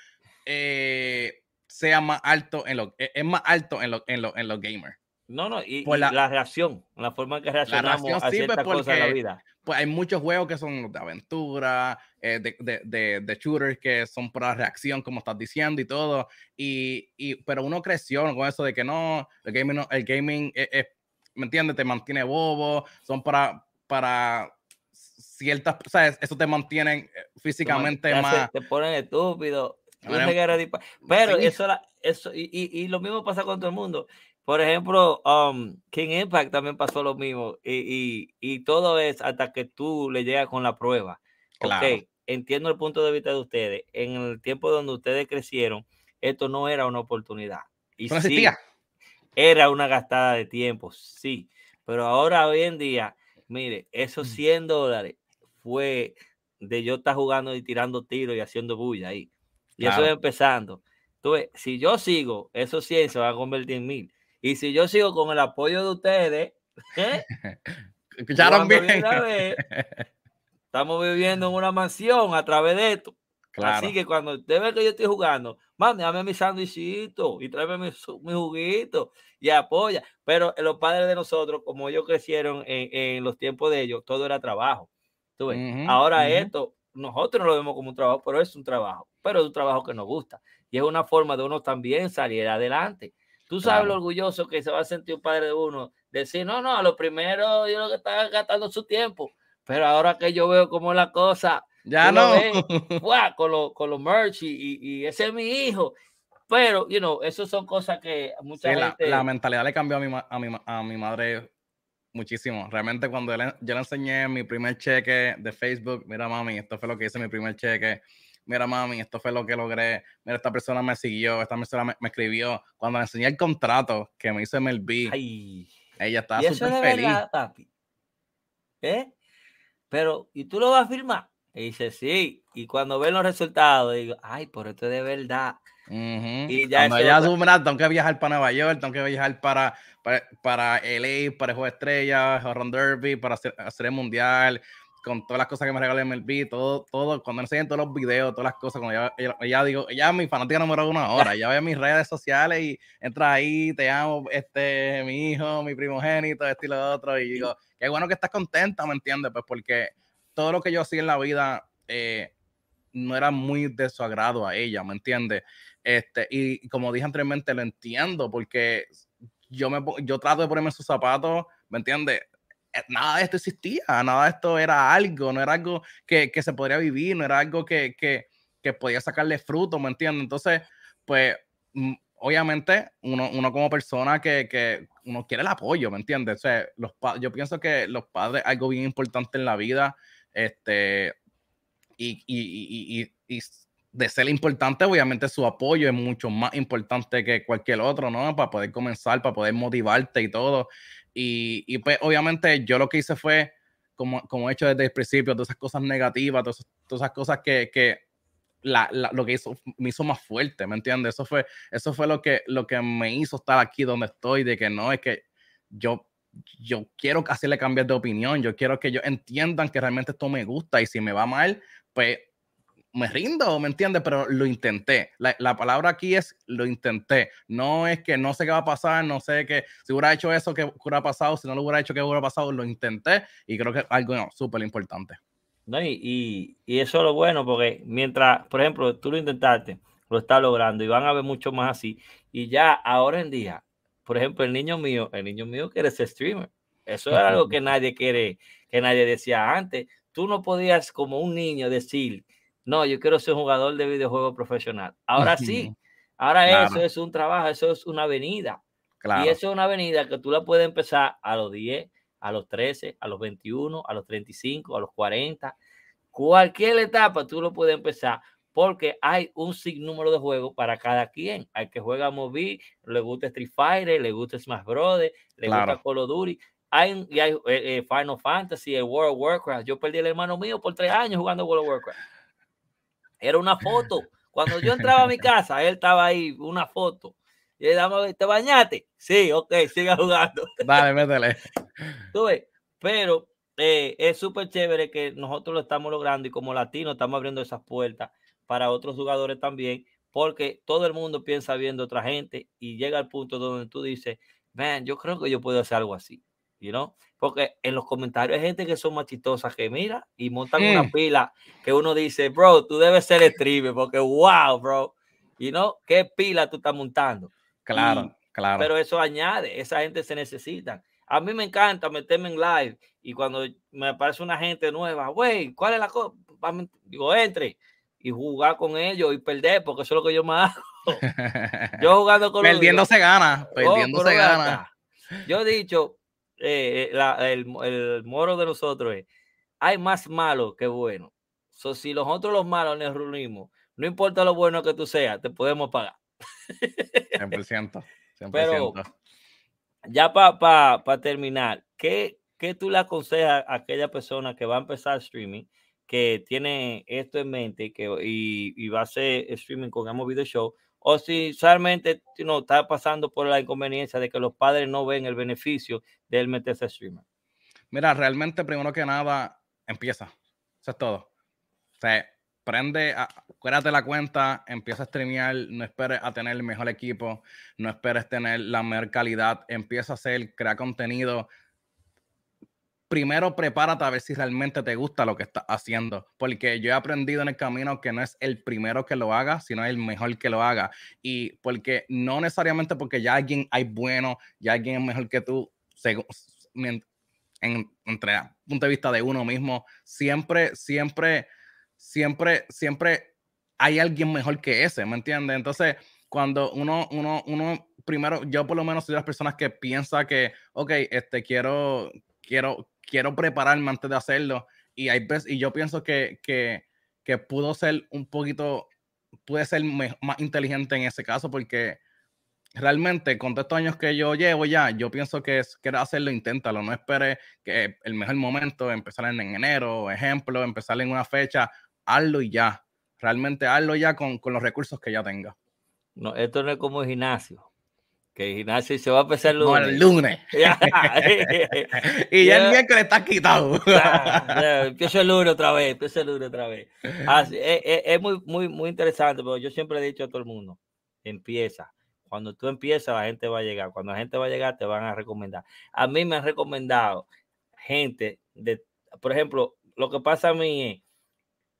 eh, sea más alto en lo, e-, es más alto en los en lo, en los gamers. No, no, y, la, reacción, la forma en que reaccionamos a ciertas pues, cosas en la vida. Pues hay muchos juegos que son de aventura, eh, de, de, shooters que son para reacción, como estás diciendo y todo. Y, pero uno creció con eso de que no, el gaming, el gaming es, e, ¿me entiendes? Te mantiene bobo, son para, para ciertas, sea, Eso te mantiene eh, físicamente más. Te ponen estúpido. pero eso, eso y lo mismo pasa con todo el mundo por ejemplo, um, King Impact también pasó lo mismo. Y, todo es hasta que tú le llegas con la prueba. entiendo el punto de vista de ustedes. En el tiempo donde ustedes crecieron, esto no era una oportunidad. Y sí, era una gastada de tiempo, sí. Pero ahora, hoy en día, mire, esos 100 mm. dólares fue de yo estar jugando y tirando tiros y haciendo bulla ahí. Y eso es empezando. Entonces, si yo sigo, esos 100 se van a convertir en mil. Y si yo sigo con el apoyo de ustedes, estamos viviendo en una mansión a través de esto. Así que cuando ustedes ve que yo estoy jugando, mándame mi sandwichito y tráeme mi, juguito y apoya. Pero eh, los padres de nosotros, como ellos crecieron en, los tiempos de ellos, todo era trabajo. Ahora esto, nosotros no lo vemos como un trabajo, pero es un trabajo, pero es un trabajo que nos gusta. Y es una forma de uno también salir adelante. Tú sabes lo orgulloso que se va a sentir un padre de uno. Decir, no, no, a lo primero yo lo que estaba gastando su tiempo. Pero ahora que yo veo cómo es la cosa. Ya no. con, con los merch y, y, ese es mi hijo. Pero, you know, eso son cosas que mucha gente... la, mentalidad le cambió a mi, madre muchísimo. Realmente cuando yo yo le enseñé mi primer cheque de Facebook, mira mami, esto fue lo que hice mi primer cheque mira mami, esto fue lo que logré, mira, esta persona me siguió, esta persona me, escribió. Cuando le enseñé el contrato que me hizo MLB, Ay. ella estaba súper feliz. Verdad, papi. ¿Eh? Pero, ¿y tú lo vas a firmar? Y dice, sí. Y cuando ven los resultados, digo, ay, por esto es de verdad. Y ya Y ya cuando ya asumirá, tengo que viajar para Nueva York, tengo que viajar para, para, para LA, para el Juego Estrella, Ron Derby, para hacer, hacer, el Mundial, con todas las cosas que me regaló MLB, todo, todo, cuando enseñan todos los videos, todas las cosas, cuando ella, digo, ya mi fanática número una hora, ella ve mis redes sociales y entra ahí, te amo, este, mi hijo, mi primogénito, este y lo otro, y digo, qué bueno que estás contenta, ¿me entiendes? Pues porque todo lo que yo hacía en la vida eh, no era muy de su agrado a ella, ¿me entiendes? Este, y como dije anteriormente, lo entiendo porque yo, yo trato de ponerme sus zapatos, ¿me entiendes? Eh, nada de esto existía, nada de esto era algo, no era algo que, se podría vivir, no era algo que, que, que podía sacarle fruto, ¿me entiendes? Entonces, pues mm, obviamente uno, como persona que, que, uno quiere el apoyo, ¿me entiendes? O sea, los yo pienso que los padres algo bien importante en la vida, este, y, y, y, de ser importante, obviamente su apoyo es mucho más importante que cualquier otro, ¿no? Para poder comenzar, para poder motivarte y todo. Y, pues obviamente yo lo que hice fue, como, como he hecho desde el principio, todas esas cosas negativas, todas, todas esas cosas que, que la, lo que hizo, me hizo más fuerte, ¿me entiendes? Eso fue, eso fue lo, que, lo que me hizo estar aquí donde estoy, de que no, es que yo yo quiero hacerle cambiar de opinión, yo quiero que ellos entiendan que realmente esto me gusta y si me va mal, pues me rindo, ¿me entiendes? Pero lo intenté. La, la, palabra aquí es lo intenté. No es que no sé qué va a pasar, no sé que si hubiera hecho eso, qué hubiera pasado, si no lo hubiera hecho, qué hubiera pasado, lo intenté y creo que es algo no, súper importante. y, y, eso es lo bueno, porque mientras, por ejemplo, tú lo intentaste, lo estás logrando y van a ver mucho más así. Y ya ahora en día, por ejemplo, el niño mío, el niño mío quiere ser streamer. Eso era algo que nadie quiere, que nadie decía antes. Tú no podías como un niño decir, no, yo quiero ser jugador de videojuego profesional. Ahora sí, ahora eso es un trabajo, eso es una avenida. Y eso es una avenida que tú la puedes empezar a los 10, a los 13, a los 21, a los 35, a los 40. Cualquier etapa tú lo puedes empezar porque hay un sinnúmero de juegos para cada quien. Hay que juega Mobile, le gusta Street Fighter, le gusta Smash Brothers, le gusta Call of Duty. Hay, y hay eh, eh, Final Fantasy, World of Warcraft. Yo perdí el hermano mío por tres años jugando World of Warcraft. Era una foto. Cuando yo entraba a mi casa, él estaba ahí, una foto. Y le damos, ¿te bañaste? Sí, ok, siga jugando. vale métele. Tú pero eh, es súper chévere que nosotros lo estamos logrando y como latinos estamos abriendo esas puertas para otros jugadores también, porque todo el mundo piensa viendo otra gente y llega al punto donde tú dices, man, yo creo que yo puedo hacer algo así. You Porque en los comentarios hay gente que son machitosas que mira y montan una pila que uno dice, bro, tú debes ser streamer porque wow, bro. y no ¿Qué pila tú estás montando? Claro, claro. Pero eso añade, esa gente se necesita. A mí me encanta meterme en live y cuando me aparece una gente nueva, güey, ¿cuál es la cosa? Digo, entre y jugar con ellos y perder, porque eso es lo que yo más hago. Yo jugando con Perdiendo se gana, oh, perdiendo se gana. Yo he dicho, eh, eh, el, el, moro de nosotros es, hay más malos que buenos. So, si nosotros los malos nos reunimos, no importa lo bueno que tú seas, te podemos pagar. 100%. 100%. Pero, ya para pa, terminar, ¿qué, ¿qué tú le aconsejas a aquella persona que va a empezar streaming, que tiene esto en mente que, y, y va a hacer streaming con Amo Video Show? o si realmente no está pasando por la inconveniencia de que los padres no ven el beneficio de él meterse a streamer. Mira, realmente primero que nada, empieza. Eso es todo. se prende, ah, acuérdate la cuenta, empieza a streamear, no esperes a tener el mejor equipo, no esperes tener la mejor calidad, empieza a hacer, crea contenido, primero prepárate a ver si realmente te gusta lo que estás haciendo, porque yo he aprendido en el camino que no es el primero que lo haga, sino el mejor que lo haga. Y porque no necesariamente porque ya alguien hay bueno, ya alguien es mejor que tú, según, en, entre el punto de vista de uno mismo, siempre, siempre, siempre, siempre hay alguien mejor que ese, ¿me entiendes? Entonces, cuando uno, uno, uno, primero, yo por lo menos soy de las personas que piensa que, ok, este, quiero, quiero, quiero prepararme antes de hacerlo. Y, hay y yo pienso que, que, pudo ser un poquito, pude ser más inteligente en ese caso porque realmente con estos años que yo llevo ya, yo pienso que es que hacerlo, inténtalo, no espere que el mejor momento, empezar en enero, ejemplo, empezar en una fecha, hazlo y ya, realmente hazlo ya con, los recursos que ya tenga. No, esto no es como el gimnasio, que se va a empezar el lunes. y ya el miércoles está quitado. empiezo el lunes otra vez, empiezo el lunes otra vez. Ah, eh, eh, es, muy, muy, muy interesante, pero yo siempre he dicho a todo el mundo, empieza. Cuando tú empiezas, la gente va a llegar. Cuando la gente va a llegar, te van a recomendar. A mí me han recomendado gente de, por ejemplo, lo que pasa a mí es,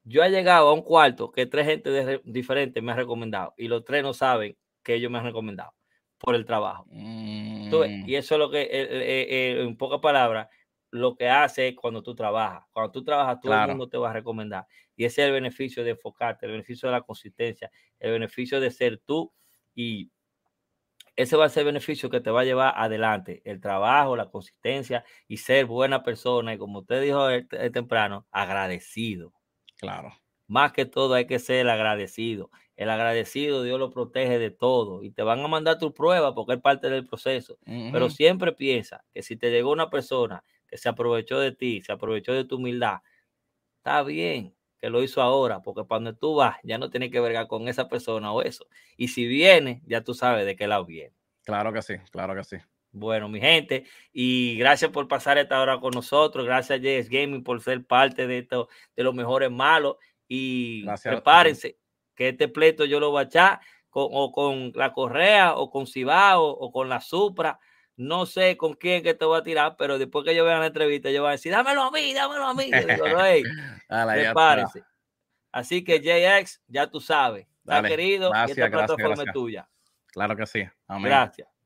yo he llegado a un cuarto que tres gente de, diferentes me ha recomendado y los tres no saben que ellos me han recomendado por el trabajo. Mm. y eso es lo que, eh, eh, eh, en pocas palabras, lo que hace cuando tú trabajas. Cuando tú trabajas, todo mismo te va a recomendar. Y ese es el beneficio de enfocarte, el beneficio de la consistencia, el beneficio de ser tú. Y ese va a ser el beneficio que te va a llevar adelante. El trabajo, la consistencia y ser buena persona. Y como usted dijo temprano, agradecido. Claro. Más que todo hay que ser agradecido. El agradecido, Dios lo protege de todo y te van a mandar tu prueba porque es parte del proceso. Pero siempre piensa que si te llegó una persona que se aprovechó de ti, se aprovechó de tu humildad, está bien que lo hizo ahora, porque cuando tú vas ya no tienes que vergar con esa persona o eso. Y si viene, ya tú sabes de qué lado viene. Claro que sí, claro que sí. Bueno, mi gente, y gracias por pasar esta hora con nosotros. Gracias a Gaming por ser parte de esto, de los mejores malos. Y prepárense, que este pleito yo lo voy a echar con, o con la correa, o con Cibao, o con la Supra. No sé con quién que te voy a tirar, pero después que yo vea la entrevista, yo voy a decir, dámelo a mí, dámelo a mí. prepárense. Así que JX, ya tú sabes. Está querido esta plataforma es tuya. Claro que sí. Amén. Gracias.